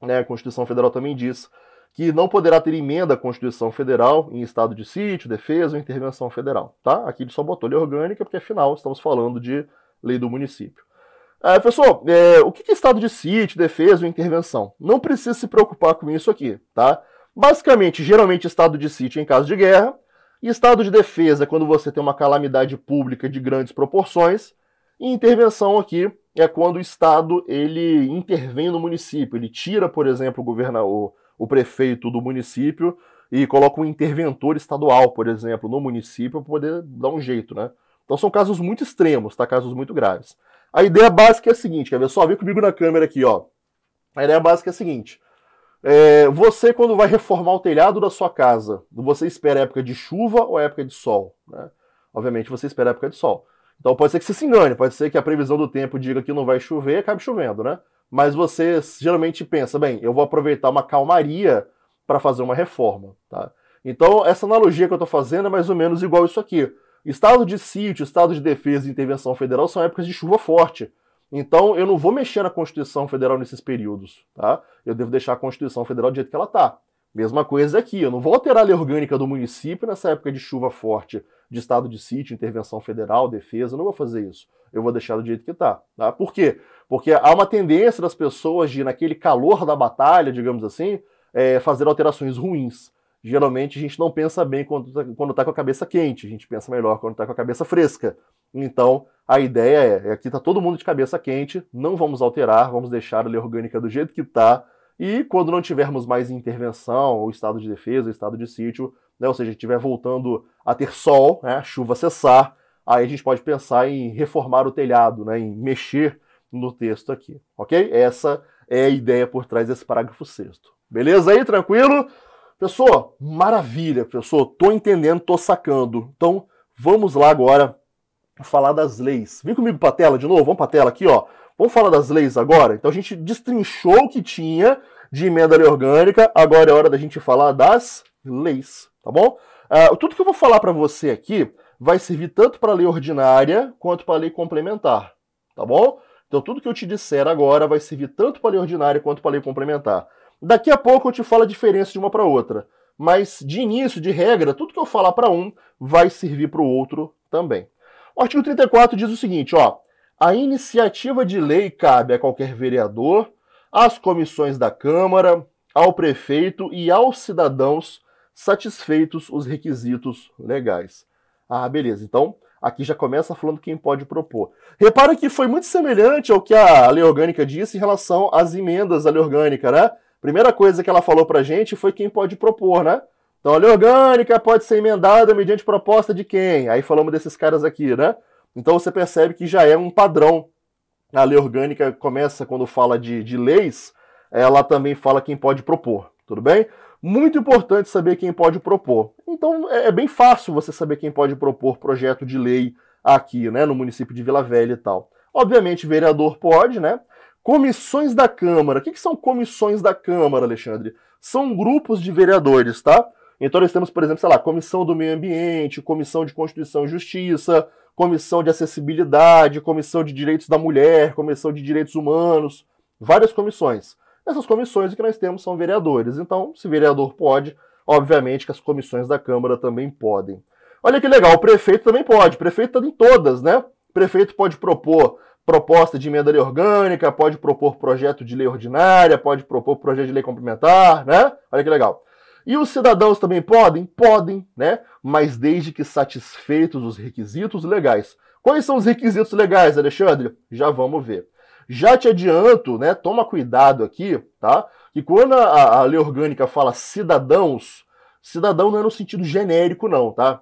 né, a Constituição Federal também diz que não poderá ter emenda à Constituição Federal em estado de sítio, defesa ou intervenção federal. Tá? Aqui ele só botou lei orgânica, porque afinal estamos falando de lei do município. Ah, pessoal, é, o que é estado de sítio, defesa ou intervenção? Não precisa se preocupar com isso aqui, tá? Basicamente, geralmente estado de sítio em caso de guerra, e estado de defesa quando você tem uma calamidade pública de grandes proporções, e intervenção aqui é quando o estado ele intervém no município, ele tira, por exemplo, o governador, o prefeito do município e coloca um interventor estadual, por exemplo, no município para poder dar um jeito, né? Então são casos muito extremos, tá? Casos muito graves. A ideia básica é a seguinte, quer ver só? Vem comigo na câmera aqui, ó. A ideia básica é a seguinte. É, você, quando vai reformar o telhado da sua casa, você espera época de chuva ou época de sol? Né? Obviamente, você espera época de sol. Então, pode ser que você se engane, pode ser que a previsão do tempo diga que não vai chover e acabe chovendo, né? Mas você geralmente pensa, bem, eu vou aproveitar uma calmaria para fazer uma reforma, tá? Então, essa analogia que eu estou fazendo é mais ou menos igual isso aqui. Estado de sítio, estado de defesa e intervenção federal são épocas de chuva forte. Então, eu não vou mexer na Constituição Federal nesses períodos, tá? Eu devo deixar a Constituição Federal do jeito que ela tá. Mesma coisa aqui, eu não vou alterar a lei orgânica do município nessa época de chuva forte, de estado de sítio, intervenção federal, defesa, eu não vou fazer isso. Eu vou deixar do jeito que tá, tá? Por quê? Porque há uma tendência das pessoas de, naquele calor da batalha, digamos assim, é, fazer alterações ruins. Geralmente a gente não pensa bem quando está tá com a cabeça quente, a gente pensa melhor quando está com a cabeça fresca. Então, a ideia é, aqui é está todo mundo de cabeça quente, não vamos alterar, vamos deixar a lei orgânica do jeito que está, e quando não tivermos mais intervenção, ou estado de defesa, ou estado de sítio, né, ou seja, estiver voltando a ter sol, né, a chuva cessar, aí a gente pode pensar em reformar o telhado, né, em mexer no texto aqui, ok? Essa é a ideia por trás desse parágrafo sexto. Beleza aí? Tranquilo? Pessoal, maravilha, pessoal, tô entendendo, tô sacando. Então, vamos lá agora falar das leis. Vem comigo para a tela de novo, vamos para a tela aqui, ó. Vamos falar das leis agora? Então a gente destrinchou o que tinha de emenda lei orgânica, agora é hora da gente falar das leis, tá bom? Uh, tudo que eu vou falar para você aqui vai servir tanto para a lei ordinária quanto para a lei complementar, tá bom? Então tudo que eu te disser agora vai servir tanto para a lei ordinária quanto para a lei complementar. Daqui a pouco eu te falo a diferença de uma para outra, mas de início, de regra, tudo que eu falar para um vai servir para o outro também. O artigo 34 diz o seguinte, ó: a iniciativa de lei cabe a qualquer vereador, às comissões da Câmara, ao prefeito e aos cidadãos satisfeitos os requisitos legais. Ah, beleza. Então, aqui já começa falando quem pode propor. Repara que foi muito semelhante ao que a lei orgânica disse em relação às emendas da lei orgânica, né? Primeira coisa que ela falou pra gente foi quem pode propor, né? Então, a lei orgânica pode ser emendada mediante proposta de quem? Aí falamos desses caras aqui, né? Então você percebe que já é um padrão. A lei orgânica começa quando fala de, de leis, ela também fala quem pode propor, tudo bem? Muito importante saber quem pode propor. Então é, é bem fácil você saber quem pode propor projeto de lei aqui, né, no município de Vila Velha e tal. Obviamente, vereador pode, né? Comissões da Câmara. O que, que são comissões da Câmara, Alexandre? São grupos de vereadores, tá? Então nós temos, por exemplo, sei lá, Comissão do Meio Ambiente, Comissão de Constituição e Justiça, Comissão de Acessibilidade, Comissão de Direitos da Mulher, Comissão de Direitos Humanos, várias comissões. Essas comissões que nós temos são vereadores. Então, se vereador pode, obviamente que as comissões da Câmara também podem. Olha que legal, o prefeito também pode. O prefeito está em todas, né? O prefeito pode propor proposta de emenda lei orgânica, pode propor projeto de lei ordinária, pode propor projeto de lei complementar, né? Olha que legal. E os cidadãos também podem? Podem, né? Mas desde que satisfeitos os requisitos legais. Quais são os requisitos legais, Alexandre? Já vamos ver. Já te adianto, né? Toma cuidado aqui, tá? Que quando a, a lei orgânica fala cidadãos, cidadão não é no sentido genérico, não, tá?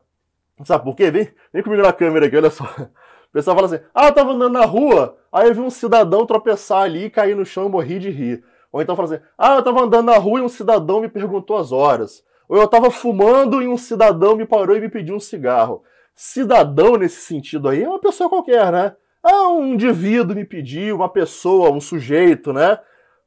Sabe por quê? Vem, vem comigo na câmera aqui, olha só. O pessoal fala assim: ah, eu tava andando na rua, aí eu vi um cidadão tropeçar ali, cair no chão e morri de rir. Ou então fala assim: ah, eu estava andando na rua e um cidadão me perguntou as horas. Ou eu estava fumando e um cidadão me parou e me pediu um cigarro. Cidadão, nesse sentido aí, é uma pessoa qualquer, né? Ah, um indivíduo me pediu, uma pessoa, um sujeito, né?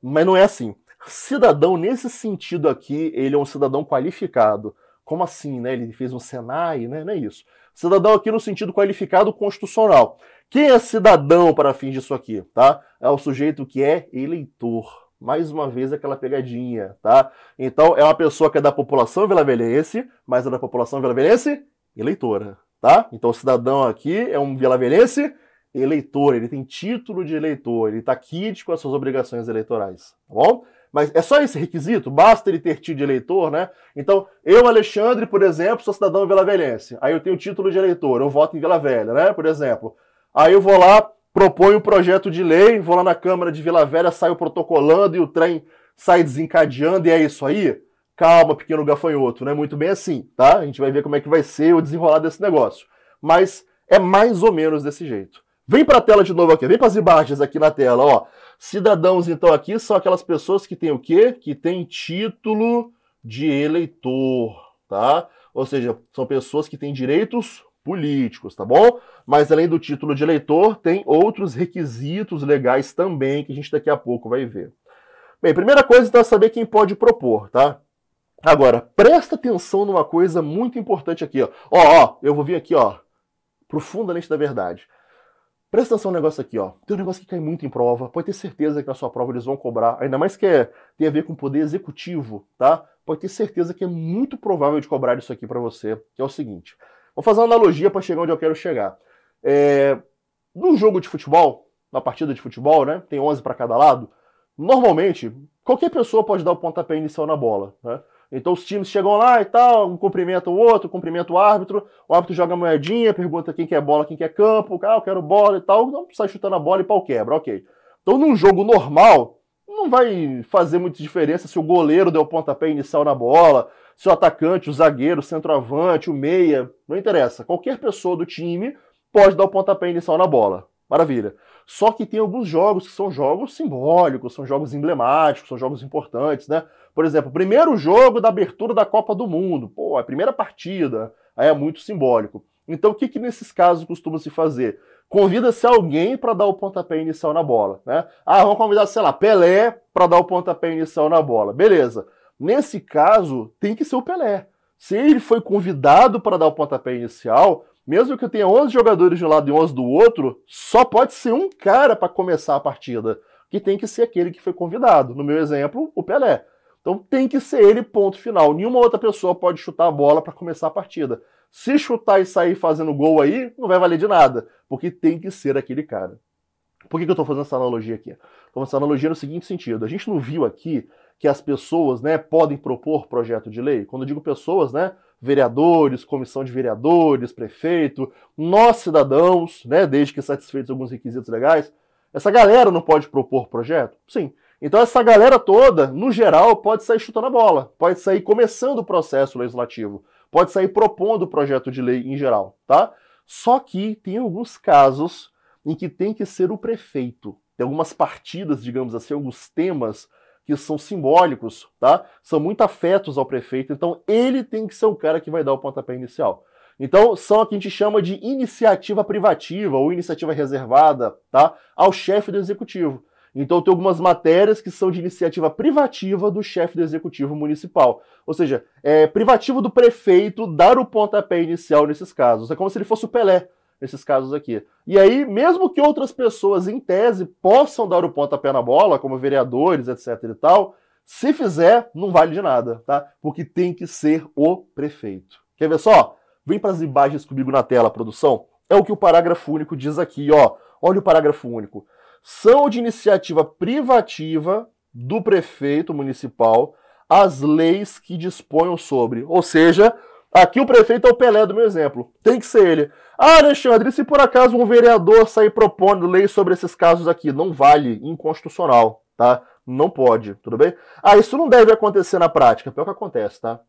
Mas não é assim. Cidadão, nesse sentido aqui, ele é um cidadão qualificado. Como assim, né? Ele fez um Senai, né? Não é isso. Cidadão aqui no sentido qualificado constitucional. Quem é cidadão para fins disso aqui, tá? É o sujeito que é eleitor, mais uma vez aquela pegadinha, tá? Então é uma pessoa que é da população vilavelhense, mas é da população vilavelhense eleitora, tá? Então o cidadão aqui é um vilavelhense eleitor, ele tem título de eleitor, ele tá quite com as suas obrigações eleitorais, tá bom? Mas é só esse requisito? Basta ele ter tido de eleitor, né? Então, eu, Alexandre, por exemplo, sou cidadão vilavelhense. Aí eu tenho título de eleitor, eu voto em Vila Velha, né? Por exemplo. Aí eu vou lá propõe um projeto de lei, vou lá na Câmara de Vila Velha, saio protocolando e o trem sai desencadeando e é isso aí? Calma, pequeno gafanhoto, não é muito bem assim, tá? A gente vai ver como é que vai ser o desenrolar desse negócio. Mas é mais ou menos desse jeito. Vem para a tela de novo aqui, vem para as imagens aqui na tela, ó. Cidadãos, então, aqui são aquelas pessoas que têm o quê? Que têm título de eleitor, tá? Ou seja, são pessoas que têm direitos políticos, tá bom? Mas além do título de eleitor, tem outros requisitos legais também que a gente daqui a pouco vai ver. Bem, primeira coisa está então, é saber quem pode propor, tá? Agora, presta atenção numa coisa muito importante aqui, ó. Ó, ó, eu vou vir aqui, ó, profundamente da verdade. Presta atenção no negócio aqui, ó. Tem um negócio que cai muito em prova. Pode ter certeza que na sua prova eles vão cobrar. Ainda mais que é, tem a ver com poder executivo, tá? Pode ter certeza que é muito provável de cobrar isso aqui para você, que é o seguinte. Vou fazer uma analogia para chegar onde eu quero chegar. É, num jogo de futebol, na partida de futebol, né, tem 11 para cada lado, normalmente qualquer pessoa pode dar o pontapé inicial na bola. Né? Então os times chegam lá e tal, um cumprimenta o outro, cumprimenta o árbitro, o árbitro joga a moedinha, pergunta quem quer bola, quem quer campo, ah, eu quero bola e tal, não sai chutando a bola e pau quebra, ok. Então num jogo normal, não vai fazer muita diferença se o goleiro deu o pontapé inicial na bola, se o atacante, o zagueiro, o centroavante, o meia, não interessa. Qualquer pessoa do time pode dar o pontapé inicial na bola. Maravilha. Só que tem alguns jogos que são jogos simbólicos, são jogos emblemáticos, são jogos importantes, né? Por exemplo, primeiro jogo da abertura da Copa do Mundo. Pô, a primeira partida, aí é muito simbólico. Então, o que, que nesses casos costuma se fazer? Convida-se alguém para dar o pontapé inicial na bola, né? Ah, vamos convidar, sei lá, Pelé para dar o pontapé inicial na bola. Beleza. Nesse caso, tem que ser o Pelé. Se ele foi convidado para dar o pontapé inicial, mesmo que eu tenha 11 jogadores de um lado e 11 do outro, só pode ser um cara para começar a partida, que tem que ser aquele que foi convidado. No meu exemplo, o Pelé. Então tem que ser ele, ponto final. Nenhuma outra pessoa pode chutar a bola para começar a partida. Se chutar e sair fazendo gol aí, não vai valer de nada, porque tem que ser aquele cara. Por que, que eu estou fazendo essa analogia aqui? Estou essa analogia no seguinte sentido: a gente não viu aqui que as pessoas né, podem propor projeto de lei? Quando eu digo pessoas, né, vereadores, comissão de vereadores, prefeito, nós cidadãos, né, desde que satisfeitos alguns requisitos legais, essa galera não pode propor projeto? Sim. Então essa galera toda, no geral, pode sair chutando a bola, pode sair começando o processo legislativo pode sair propondo o projeto de lei em geral, tá? Só que tem alguns casos em que tem que ser o prefeito. Tem algumas partidas, digamos assim, alguns temas que são simbólicos, tá? São muito afetos ao prefeito, então ele tem que ser o cara que vai dar o pontapé inicial. Então, são a que a gente chama de iniciativa privativa ou iniciativa reservada, tá? Ao chefe do executivo. Então, tem algumas matérias que são de iniciativa privativa do chefe do executivo municipal. Ou seja, é privativo do prefeito dar o pontapé inicial nesses casos. É como se ele fosse o Pelé nesses casos aqui. E aí, mesmo que outras pessoas, em tese, possam dar o pontapé na bola, como vereadores, etc e tal, se fizer, não vale de nada, tá? Porque tem que ser o prefeito. Quer ver só? Vem para as imagens comigo na tela, produção. É o que o parágrafo único diz aqui, ó. Olha o parágrafo único são de iniciativa privativa do prefeito municipal as leis que disponham sobre. Ou seja, aqui o prefeito é o Pelé do meu exemplo. Tem que ser ele. Ah, Alexandre, e se por acaso um vereador sair propondo leis sobre esses casos aqui? Não vale, inconstitucional, tá? Não pode, tudo bem? Ah, isso não deve acontecer na prática. Pior que acontece, tá?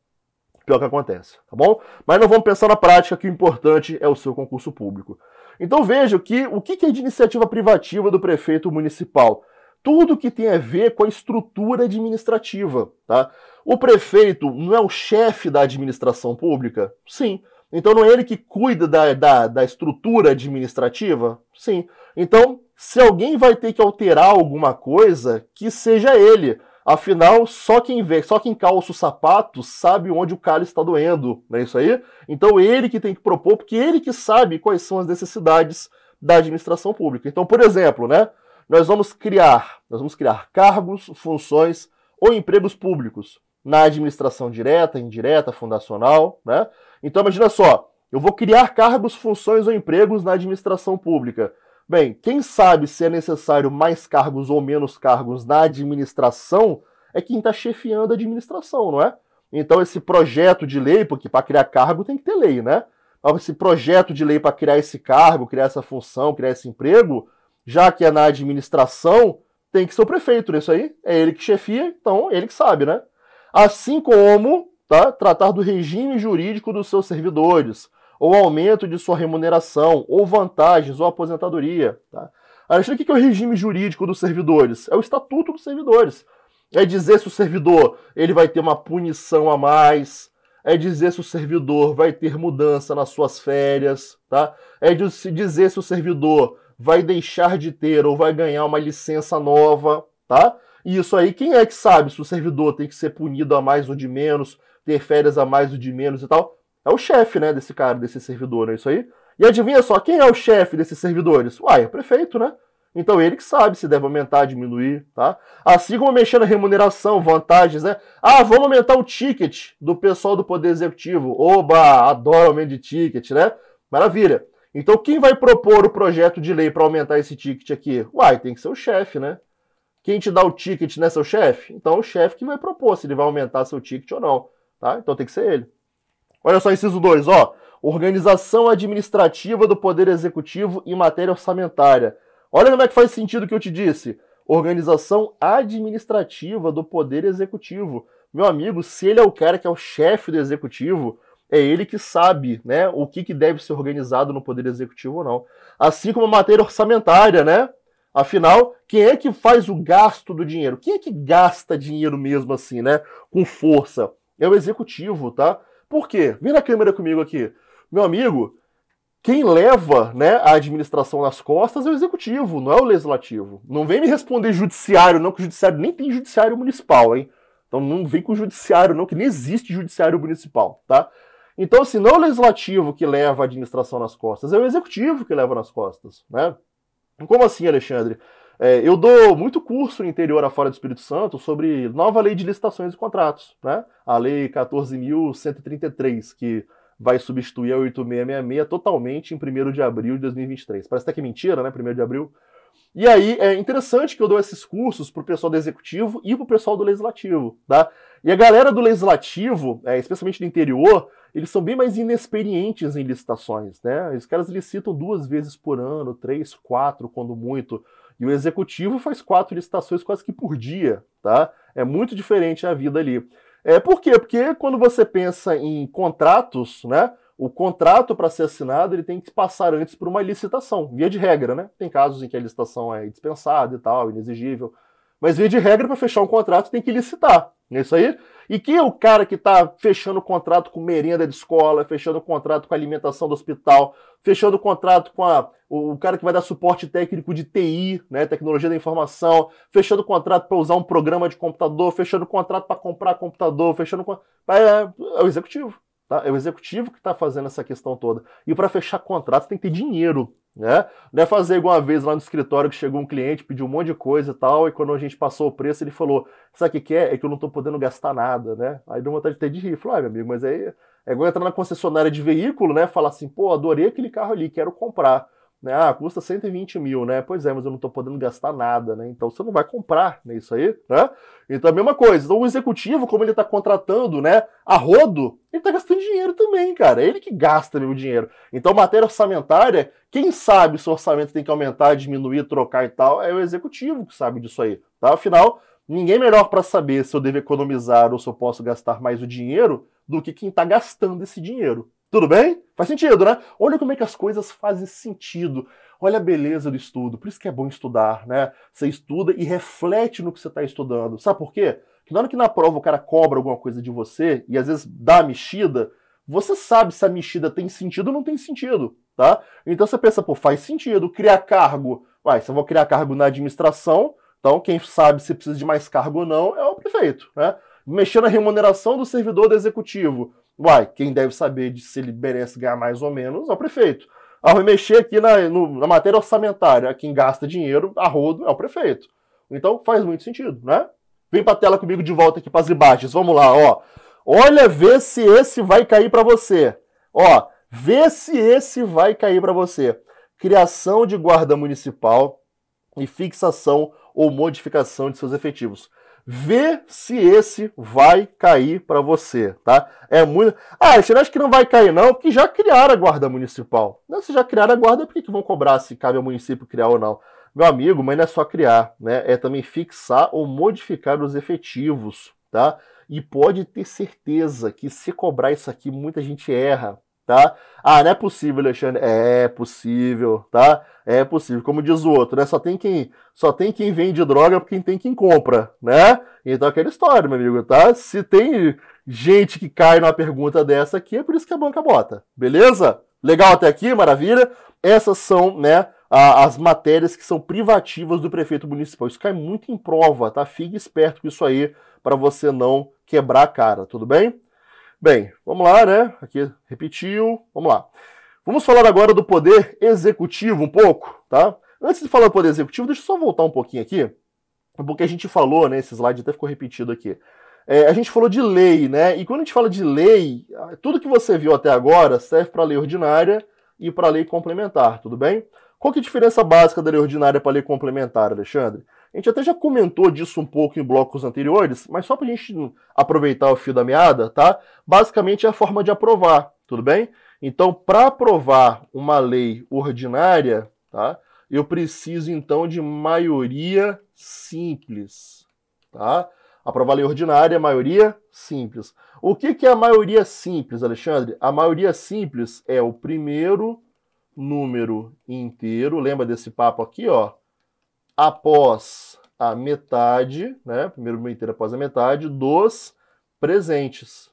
Pior que acontece, tá bom? Mas não vamos pensar na prática que o importante é o seu concurso público. Então vejo que o que é de iniciativa privativa do prefeito municipal? Tudo que tem a ver com a estrutura administrativa. Tá? O prefeito não é o chefe da administração pública? Sim. Então não é ele que cuida da, da, da estrutura administrativa? Sim. Então, se alguém vai ter que alterar alguma coisa, que seja ele. Afinal, só quem vê, só quem calça o sapato sabe onde o cara está doendo, não é isso aí? Então ele que tem que propor, porque ele que sabe quais são as necessidades da administração pública. Então, por exemplo, né, nós vamos criar, nós vamos criar cargos, funções ou empregos públicos na administração direta, indireta, fundacional, né? Então imagina só, eu vou criar cargos, funções ou empregos na administração pública. Bem, quem sabe se é necessário mais cargos ou menos cargos na administração é quem está chefiando a administração, não é? Então, esse projeto de lei, porque para criar cargo tem que ter lei, né? Então, esse projeto de lei para criar esse cargo, criar essa função, criar esse emprego, já que é na administração, tem que ser o prefeito nisso é aí. É ele que chefia, então ele que sabe, né? Assim como tá, tratar do regime jurídico dos seus servidores ou aumento de sua remuneração, ou vantagens, ou aposentadoria. Tá? Alexandre, o que é o regime jurídico dos servidores? É o Estatuto dos Servidores. É dizer se o servidor ele vai ter uma punição a mais, é dizer se o servidor vai ter mudança nas suas férias, tá? É dizer se o servidor vai deixar de ter ou vai ganhar uma licença nova, tá? E isso aí, quem é que sabe se o servidor tem que ser punido a mais ou de menos, ter férias a mais ou de menos e tal? É o chefe, né, desse cara, desse servidor, é né, isso aí. E adivinha só, quem é o chefe desses servidores? Uai, é o prefeito, né? Então ele que sabe se deve aumentar, diminuir, tá? Assim como mexer na remuneração, vantagens, né? Ah, vamos aumentar o ticket do pessoal do Poder Executivo. Oba, adoro aumento de ticket, né? Maravilha. Então quem vai propor o projeto de lei para aumentar esse ticket aqui? Uai, tem que ser o chefe, né? Quem te dá o ticket, né, seu chefe? Então é o chefe que vai propor se ele vai aumentar seu ticket ou não, tá? Então tem que ser ele. Olha só, inciso 2, ó. Organização administrativa do Poder Executivo em matéria orçamentária. Olha como é que faz sentido o que eu te disse. Organização administrativa do Poder Executivo. Meu amigo, se ele é o cara que é o chefe do Executivo, é ele que sabe, né, o que, que deve ser organizado no Poder Executivo ou não. Assim como a matéria orçamentária, né? Afinal, quem é que faz o gasto do dinheiro? Quem é que gasta dinheiro mesmo assim, né? Com força? É o executivo, tá? Por quê? Vem na câmera comigo aqui. Meu amigo, quem leva né, a administração nas costas é o executivo, não é o legislativo. Não vem me responder judiciário, não, que o judiciário nem tem judiciário municipal, hein? Então não vem com judiciário, não, que nem existe judiciário municipal, tá? Então, se assim, não é o legislativo que leva a administração nas costas, é o executivo que leva nas costas, né? Como assim, Alexandre? É, eu dou muito curso no interior afora do Espírito Santo sobre nova lei de licitações e contratos, né? A lei 14.133, que vai substituir a 8666 totalmente em 1 de abril de 2023. Parece até que mentira, né? 1 de abril. E aí é interessante que eu dou esses cursos para o pessoal do executivo e para o pessoal do legislativo, tá? E a galera do legislativo, é, especialmente do interior, eles são bem mais inexperientes em licitações, né? Os caras licitam duas vezes por ano, três, quatro, quando muito. E o executivo faz quatro licitações quase que por dia, tá? É muito diferente a vida ali. É, por quê? Porque quando você pensa em contratos, né? O contrato para ser assinado ele tem que passar antes por uma licitação, via de regra, né? Tem casos em que a licitação é dispensada e tal, inexigível. Mas, via de regra, para fechar um contrato tem que licitar, não é isso aí? E quem é o cara que está fechando o contrato com merenda de escola, fechando o contrato com a alimentação do hospital, fechando o contrato com a, o, o cara que vai dar suporte técnico de TI, né, tecnologia da informação, fechando o contrato para usar um programa de computador, fechando o contrato para comprar computador, fechando é, é, é o executivo. Tá? É o executivo que está fazendo essa questão toda. E para fechar contrato tem que ter dinheiro. Né? Não é fazer alguma vez lá no escritório que chegou um cliente, pediu um monte de coisa e tal, e quando a gente passou o preço, ele falou: Sabe o que, é? É que eu não tô podendo gastar nada, né? Aí deu vontade de ter de rir. Falei, ah, meu amigo, mas aí é igual entrar na concessionária de veículo, né? Falar assim: pô, adorei aquele carro ali, quero comprar. Né? Ah, custa 120 mil, né? Pois é, mas eu não estou podendo gastar nada, né? Então você não vai comprar né, isso aí, né? Então é a mesma coisa. Então o executivo, como ele está contratando, né, a rodo, ele está gastando dinheiro também, cara. É ele que gasta meu dinheiro. Então matéria orçamentária, quem sabe se o orçamento tem que aumentar, diminuir, trocar e tal, é o executivo que sabe disso aí, tá? Afinal, ninguém melhor para saber se eu devo economizar ou se eu posso gastar mais o dinheiro do que quem está gastando esse dinheiro, tudo bem? Faz sentido, né? Olha como é que as coisas fazem sentido. Olha a beleza do estudo. Por isso que é bom estudar, né? Você estuda e reflete no que você está estudando. Sabe por quê? Que na hora que na prova o cara cobra alguma coisa de você e às vezes dá a mexida, você sabe se a mexida tem sentido ou não tem sentido, tá? Então você pensa, pô, faz sentido criar cargo. Vai, se eu vou criar cargo na administração, então quem sabe se precisa de mais cargo ou não é o prefeito, né? Mexer na remuneração do servidor do executivo Uai, quem deve saber de se ele merece ganhar mais ou menos é o prefeito. Ao ah, mexer aqui na, no, na matéria orçamentária, quem gasta dinheiro a rodo é o prefeito. Então faz muito sentido, né? Vem pra tela comigo de volta aqui para as imagens. Vamos lá, ó. Olha, vê se esse vai cair para você. Ó, vê se esse vai cair para você. Criação de guarda municipal e fixação ou modificação de seus efetivos. Vê se esse vai cair para você, tá? É muito. Ah, você acha que não vai cair, não? Que já criaram a guarda municipal. Não, se já criaram a guarda, por que, que vão cobrar se cabe ao município criar ou não? Meu amigo, mas não é só criar, né? É também fixar ou modificar os efetivos, tá? E pode ter certeza que se cobrar isso aqui, muita gente erra, tá? Ah, não é possível, Alexandre. É, é possível, tá? É possível. Como diz o outro, né? Só tem quem, só tem quem vende droga porque quem tem quem compra, né? Então aquela história, meu amigo, tá? Se tem gente que cai numa pergunta dessa aqui, é por isso que a banca bota, beleza? Legal até aqui, maravilha. Essas são, né, as matérias que são privativas do prefeito municipal. Isso cai muito em prova, tá? Fique esperto com isso aí para você não quebrar a cara, tudo bem? Bem, vamos lá, né? Aqui repetiu, vamos lá. Vamos falar agora do poder executivo um pouco, tá? Antes de falar do poder executivo, deixa eu só voltar um pouquinho aqui, porque a gente falou, né? Esse slide até ficou repetido aqui. É, a gente falou de lei, né? E quando a gente fala de lei, tudo que você viu até agora serve para lei ordinária e para lei complementar, tudo bem? Qual que é a diferença básica da lei ordinária para a lei complementar, Alexandre? A gente até já comentou disso um pouco em blocos anteriores, mas só para a gente aproveitar o fio da meada, tá? Basicamente é a forma de aprovar, tudo bem? Então, para aprovar uma lei ordinária, tá? Eu preciso então de maioria simples, tá? Aprovar lei ordinária, maioria simples. O que, que é a maioria simples, Alexandre? A maioria simples é o primeiro número inteiro, lembra desse papo aqui, ó? após a metade, né? Primeiro número inteiro após a metade dos presentes,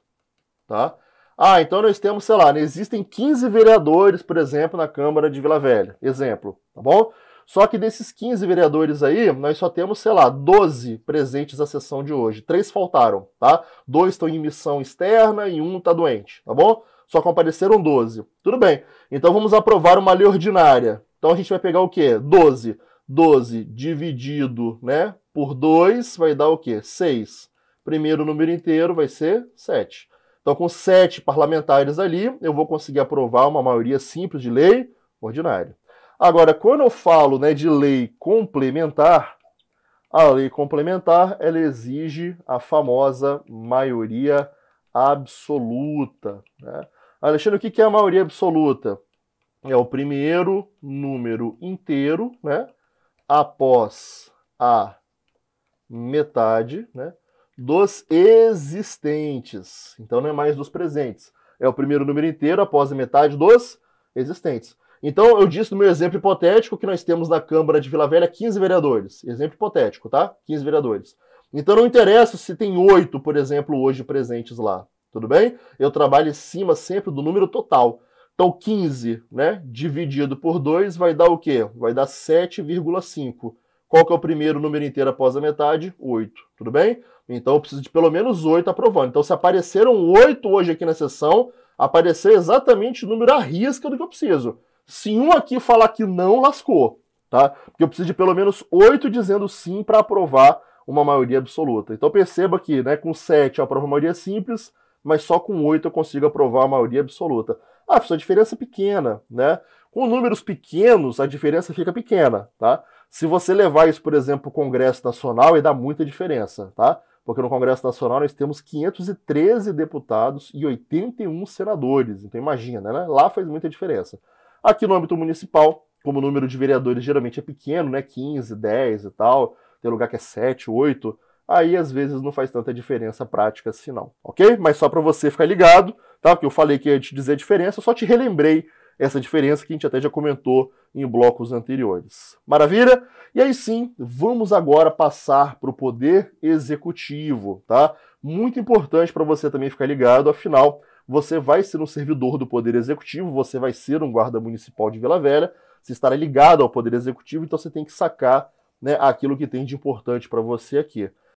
tá? Ah, então nós temos, sei lá, né, existem 15 vereadores, por exemplo, na Câmara de Vila Velha. Exemplo, tá bom? Só que desses 15 vereadores aí, nós só temos, sei lá, 12 presentes na sessão de hoje. Três faltaram, tá? Dois estão em missão externa e um tá doente, tá bom? Só compareceram 12. Tudo bem. Então vamos aprovar uma lei ordinária. Então a gente vai pegar o quê? 12. 12 dividido né, por 2 vai dar o quê? 6. Primeiro número inteiro vai ser 7. Então, com 7 parlamentares ali, eu vou conseguir aprovar uma maioria simples de lei ordinária. Agora, quando eu falo né, de lei complementar, a lei complementar ela exige a famosa maioria absoluta. Né? Alexandre, o que é a maioria absoluta? É o primeiro número inteiro, né? após a metade né, dos existentes. Então não é mais dos presentes. É o primeiro número inteiro após a metade dos existentes. Então eu disse no meu exemplo hipotético que nós temos na Câmara de Vila Velha 15 vereadores. Exemplo hipotético, tá? 15 vereadores. Então não interessa se tem oito, por exemplo, hoje presentes lá. Tudo bem? Eu trabalho em cima sempre do número total. Então, 15 né, dividido por 2 vai dar o quê? Vai dar 7,5. Qual que é o primeiro número inteiro após a metade? 8, tudo bem? Então, eu preciso de pelo menos 8 aprovando. Então, se apareceram 8 hoje aqui na sessão, aparecer exatamente o número à risca do que eu preciso. Se um aqui falar que não, lascou, tá? Porque eu preciso de pelo menos 8 dizendo sim para aprovar uma maioria absoluta. Então, perceba que né, com 7 eu aprovo a maioria simples, mas só com 8 eu consigo aprovar a maioria absoluta. Ah, só uma diferença pequena, né? Com números pequenos, a diferença fica pequena, tá? Se você levar isso, por exemplo, para o Congresso Nacional, e dá muita diferença, tá? Porque no Congresso Nacional nós temos 513 deputados e 81 senadores. Então imagina, né? Lá faz muita diferença. Aqui no âmbito municipal, como o número de vereadores geralmente é pequeno, né? 15, 10 e tal, tem lugar que é 7, 8, aí às vezes não faz tanta diferença prática assim não, ok? Mas só para você ficar ligado, tá? Porque eu falei que ia te dizer a diferença, eu só te relembrei essa diferença que a gente até já comentou em blocos anteriores. Maravilha? E aí sim, vamos agora passar para o poder executivo, tá? Muito importante para você também ficar ligado, afinal, você vai ser um servidor do poder executivo, você vai ser um guarda municipal de Vila Velha, você estará ligado ao poder executivo, então você tem que sacar né, aquilo que tem de importante para você aqui.